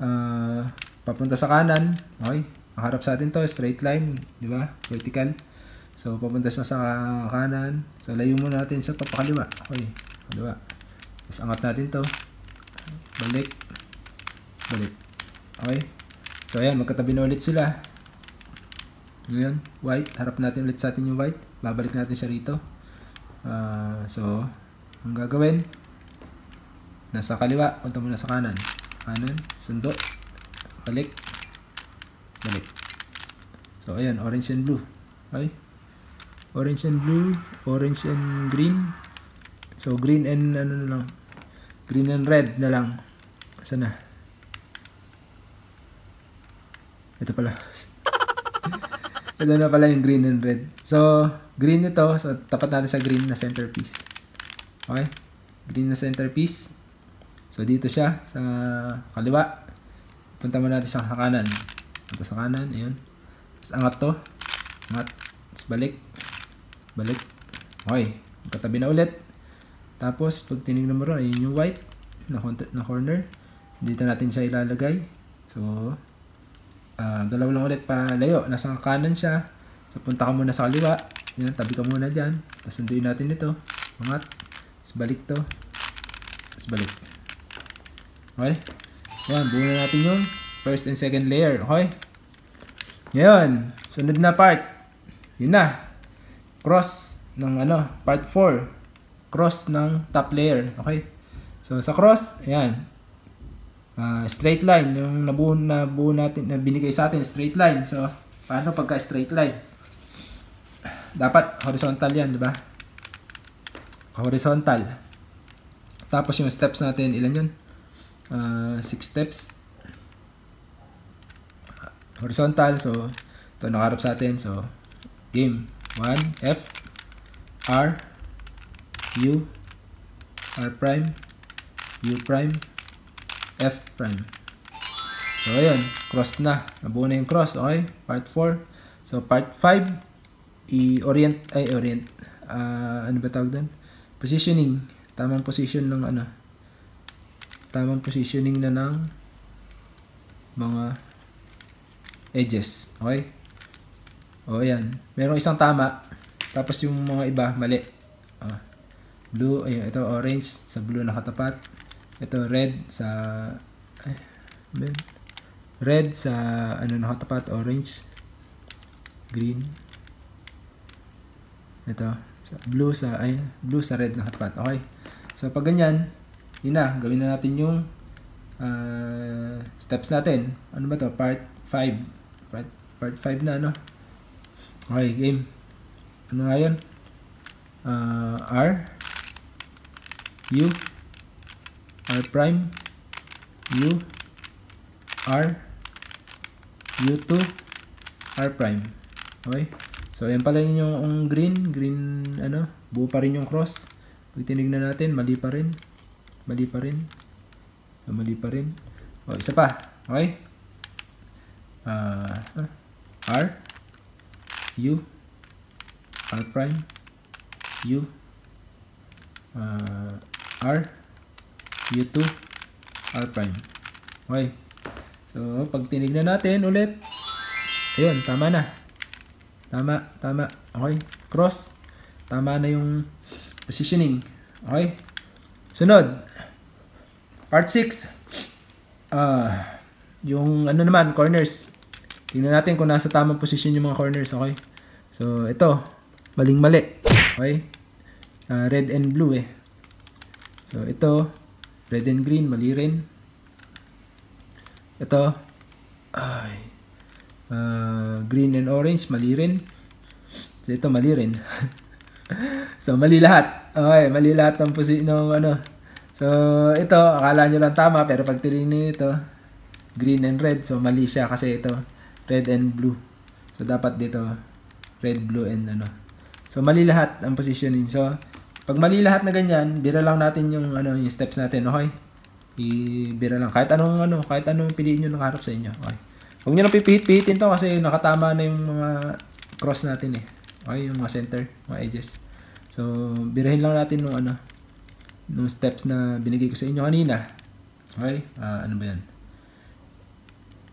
uh, papunta sa kanan. Okay. Makarap sa atin to. Straight line. Di ba? Vertical. So, papunta siya sa kanan. So, layo muna natin siya papakaliwa. Okay. Kaliwa. Tapos angat natin to. Balik. Tapos balik. Okay? So ayan, magkatabi na ulit sila. Ngayon, ano white. Harap natin ulit sa atin yung white. Babalik natin siya rito. Uh, so, ang gagawin, nasa kaliwa, punta muna sa kanan. Kanan, sundo, balik, balik. So, ayan, orange and blue. Okay? Orange and blue, orange and green, So, green and ano na lang. Green and red na lang. Asa na? Ito pala. *laughs* Ito na pala yung green and red. So, green nito. So, tapat natin sa green na centerpiece. Okay? Green na centerpiece. So, dito siya. Sa kaliwa. Punta muna natin sa kanan. Punta sa kanan. ayun. Tapos, angat to. Angat. Tapos, balik. Balik. Okay. Magkatabi na ulit. Tapos, pag tinignan mo rin, ayun yung white na, na corner. Dito natin siya ilalagay. So, uh, ah, galaw lang ulit pa layo. Nasa kanan siya. So, punta ka muna sa kaliwa. Yan, tabi ka muna dyan. Tapos, sunduin natin ito. Angat. Tapos, balik to. Tapos, balik. Okay? Yan, buo na natin yung first and second layer. Okay? Ngayon, sunod na part. Yun na. Cross ng ano, part 4 cross ng top layer. Okay? So, sa cross, ayan. Uh, straight line. Yung nabuo, nabuo natin, na binigay sa atin, straight line. So, paano pagka straight line? Dapat horizontal yan, di ba? Horizontal. Tapos yung steps natin, ilan yun? 6 uh, ah, steps. Horizontal. So, ito nakarap sa atin. So, game. 1, F, R, u r prime u prime f prime so ayun cross na nabuo na yung cross okay part 4 so part 5 i-orient ay orient uh, ano ba tawag doon positioning tamang position ng ano tamang positioning na ng mga edges okay o ayan. merong isang tama tapos yung mga iba mali blue, ayun, ito orange sa blue nakatapat. Ito red sa ay, red sa ano nakatapat, orange, green. Ito, sa blue sa ay blue sa red nakatapat. Okay. So pag ganyan, yun na, gawin na natin yung uh, steps natin. Ano ba to? Part 5. Part part 5 na ano. Okay, game. Ano nga yun? Uh, R u r prime u r u2 r prime okay so ayan pala yung green green ano buo pa rin yung cross pag tinignan natin mali pa rin mali pa rin so mali pa rin o isa pa okay uh, r u r prime u uh, R U2 R prime. Okay. So, pag tinignan natin ulit, ayun, tama na. Tama, tama. Okay. Cross. Tama na yung positioning. Okay. Sunod. Part 6. Uh, ah, yung ano naman, corners. Tingnan natin kung nasa tamang position yung mga corners. Okay. So, ito. Maling-mali. Okay. Uh, red and blue eh. So, ito, red and green, mali rin. Ito, ay, uh, green and orange, mali rin. So, ito, mali rin. *laughs* so, mali lahat. Okay, mali lahat ng, posi- ng ano. So, ito, akala nyo lang tama, pero pag tinignan ito, green and red, so mali siya kasi ito, red and blue. So, dapat dito, red, blue, and ano. So, mali lahat ang positioning. So, pag mali lahat na ganyan, bira lang natin yung ano yung steps natin, okay? Ibira lang kahit anong ano, kahit anong piliin niyo nakaharap sa inyo. Okay. Huwag niyo lang pipihit-pihitin to kasi nakatama na yung mga cross natin eh. Okay, yung mga center, mga edges. So, birahin lang natin nung ano, nung steps na binigay ko sa inyo kanina. Okay? Uh, ano ba yan?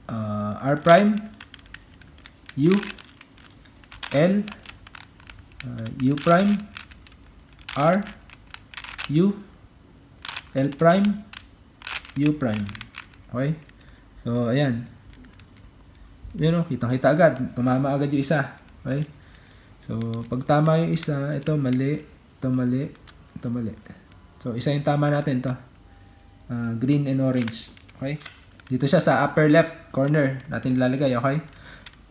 Uh, R prime, U, L, uh, U prime, R U L prime U prime. Okay? So, ayan. Yun o, kitang kita agad. Tumama agad yung isa. Okay? So, pag tama yung isa, ito mali, ito mali, ito mali. So, isa yung tama natin to. Uh, green and orange. Okay? Dito siya sa upper left corner natin lalagay. Okay?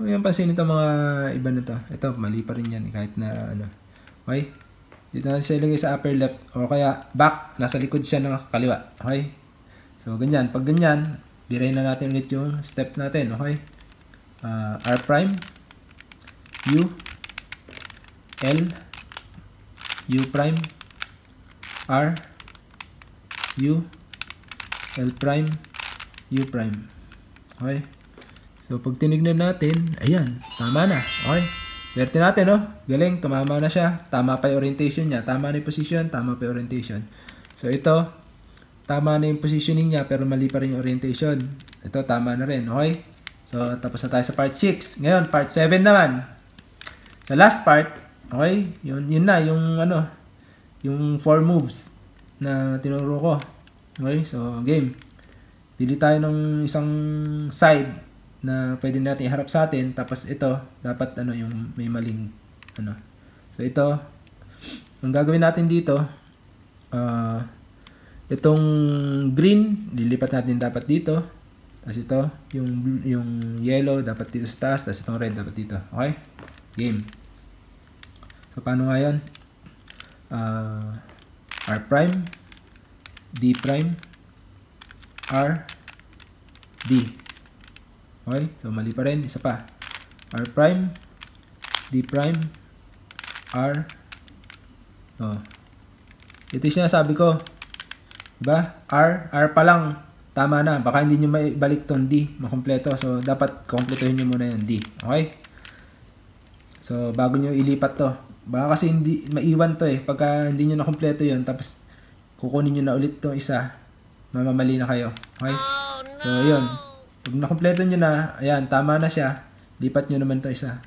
Huwag yung pansinin itong mga iba na to. Ito, mali pa rin yan kahit na ano. Okay? Dito natin siya ilagay sa upper left o kaya back, nasa likod siya ng kaliwa. Okay? So, ganyan. Pag ganyan, birahin na natin ulit yung step natin. Okay? Uh, R prime, U, L, U prime, R, U, L prime, U prime. Okay? So, pag tinignan natin, ayan, tama na. Okay? Swerte natin, no? Galing, tumama na siya. Tama pa yung orientation niya. Tama na yung position, tama pa yung orientation. So, ito, tama na yung positioning niya pero mali pa rin yung orientation. Ito, tama na rin, okay? So, tapos na tayo sa part 6. Ngayon, part 7 naman. Sa last part, okay? Yun, yun na, yung ano, yung 4 moves na tinuro ko. Okay? So, game. Pili tayo ng isang side na pwede natin iharap sa atin. Tapos ito, dapat ano yung may maling ano. So ito, ang gagawin natin dito, uh, itong green, lilipat natin dapat dito. Tapos ito, yung, yung yellow, dapat dito sa taas. Tapos itong red, dapat dito. Okay? Game. So, paano nga yun? Uh, R prime, D prime, R, D. Okay? So, mali pa rin. Isa pa. R prime, D prime, R. Oh. Ito yung sinasabi ko. Diba? R, R pa lang. Tama na. Baka hindi nyo maibalik tong D. Makompleto. So, dapat kompletuhin nyo muna yung D. Okay? So, bago nyo ilipat to. Baka kasi hindi, maiwan to eh. Pagka hindi nyo nakompleto yon tapos kukunin nyo na ulit tong isa, mamamali na kayo. Okay? Oh, so, yun. Pag nakompleto nyo na, ayan, tama na siya. Lipat nyo naman to isa.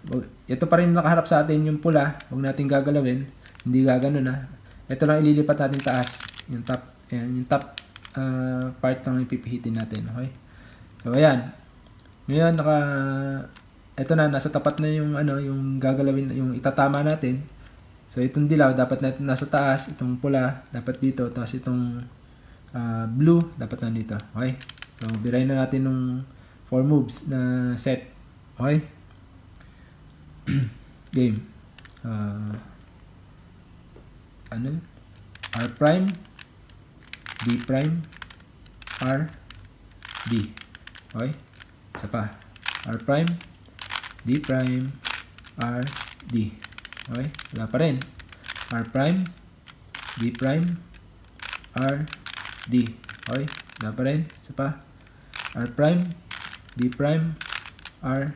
Ito pa rin nakaharap sa atin yung pula. Huwag natin gagalawin. Hindi gagano na. Ito lang ililipat natin taas. Yung top, ayan, yung top uh, part lang yung pipihitin natin. Okay? So, ayan. Ngayon, naka... Ito na, nasa tapat na yung ano, yung gagalawin, yung itatama natin. So, itong dilaw, dapat na, nasa taas. Itong pula, dapat dito. Tapos itong uh, blue, dapat nandito. Okay? So, bilay na natin nung four moves na set. Okay? *clears throat* Game. Uh, ano? R prime, D prime, R, D. Okay? Isa pa. R prime, D prime, R, D. Okay? Wala pa rin. R prime, D prime, R, D. Okay? Wala pa rin. Isa pa. R prime, D prime, R,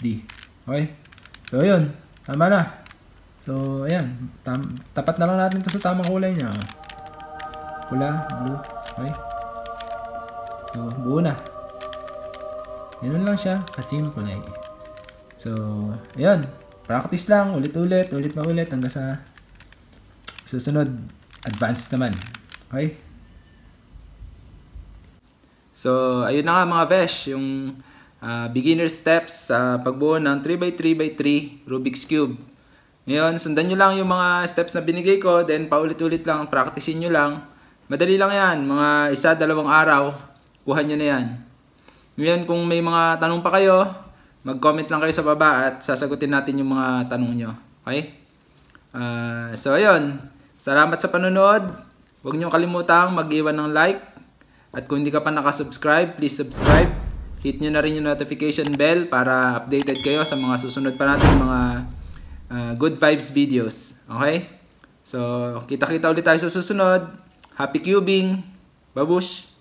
D. Okay? So, yun. Tama na. So, ayan. Tam tapat na lang natin ito sa tamang kulay niya. Pula, blue. Okay? So, buo na. Ganun lang siya. Kasimple. Eh. So, ayan. Practice lang. Ulit-ulit. Ulit na ulit. Hanggang sa susunod. Advanced naman. Okay? So, ayun na nga mga besh, yung uh, beginner steps sa uh, pagbuo ng 3x3x3 Rubik's Cube. Ngayon, sundan nyo lang yung mga steps na binigay ko, then paulit-ulit lang, practicein nyo lang. Madali lang yan, mga isa, dalawang araw, kuha nyo na yan. Ngayon, kung may mga tanong pa kayo, mag-comment lang kayo sa baba at sasagutin natin yung mga tanong nyo. Okay? Uh, so, ayun. Salamat sa panonood. Huwag nyo kalimutang mag-iwan ng like, at kung hindi ka pa nakasubscribe, please subscribe. Hit nyo na rin yung notification bell para updated kayo sa mga susunod pa natin mga uh, good vibes videos. Okay? So, kita-kita ulit tayo sa susunod. Happy cubing! Babush!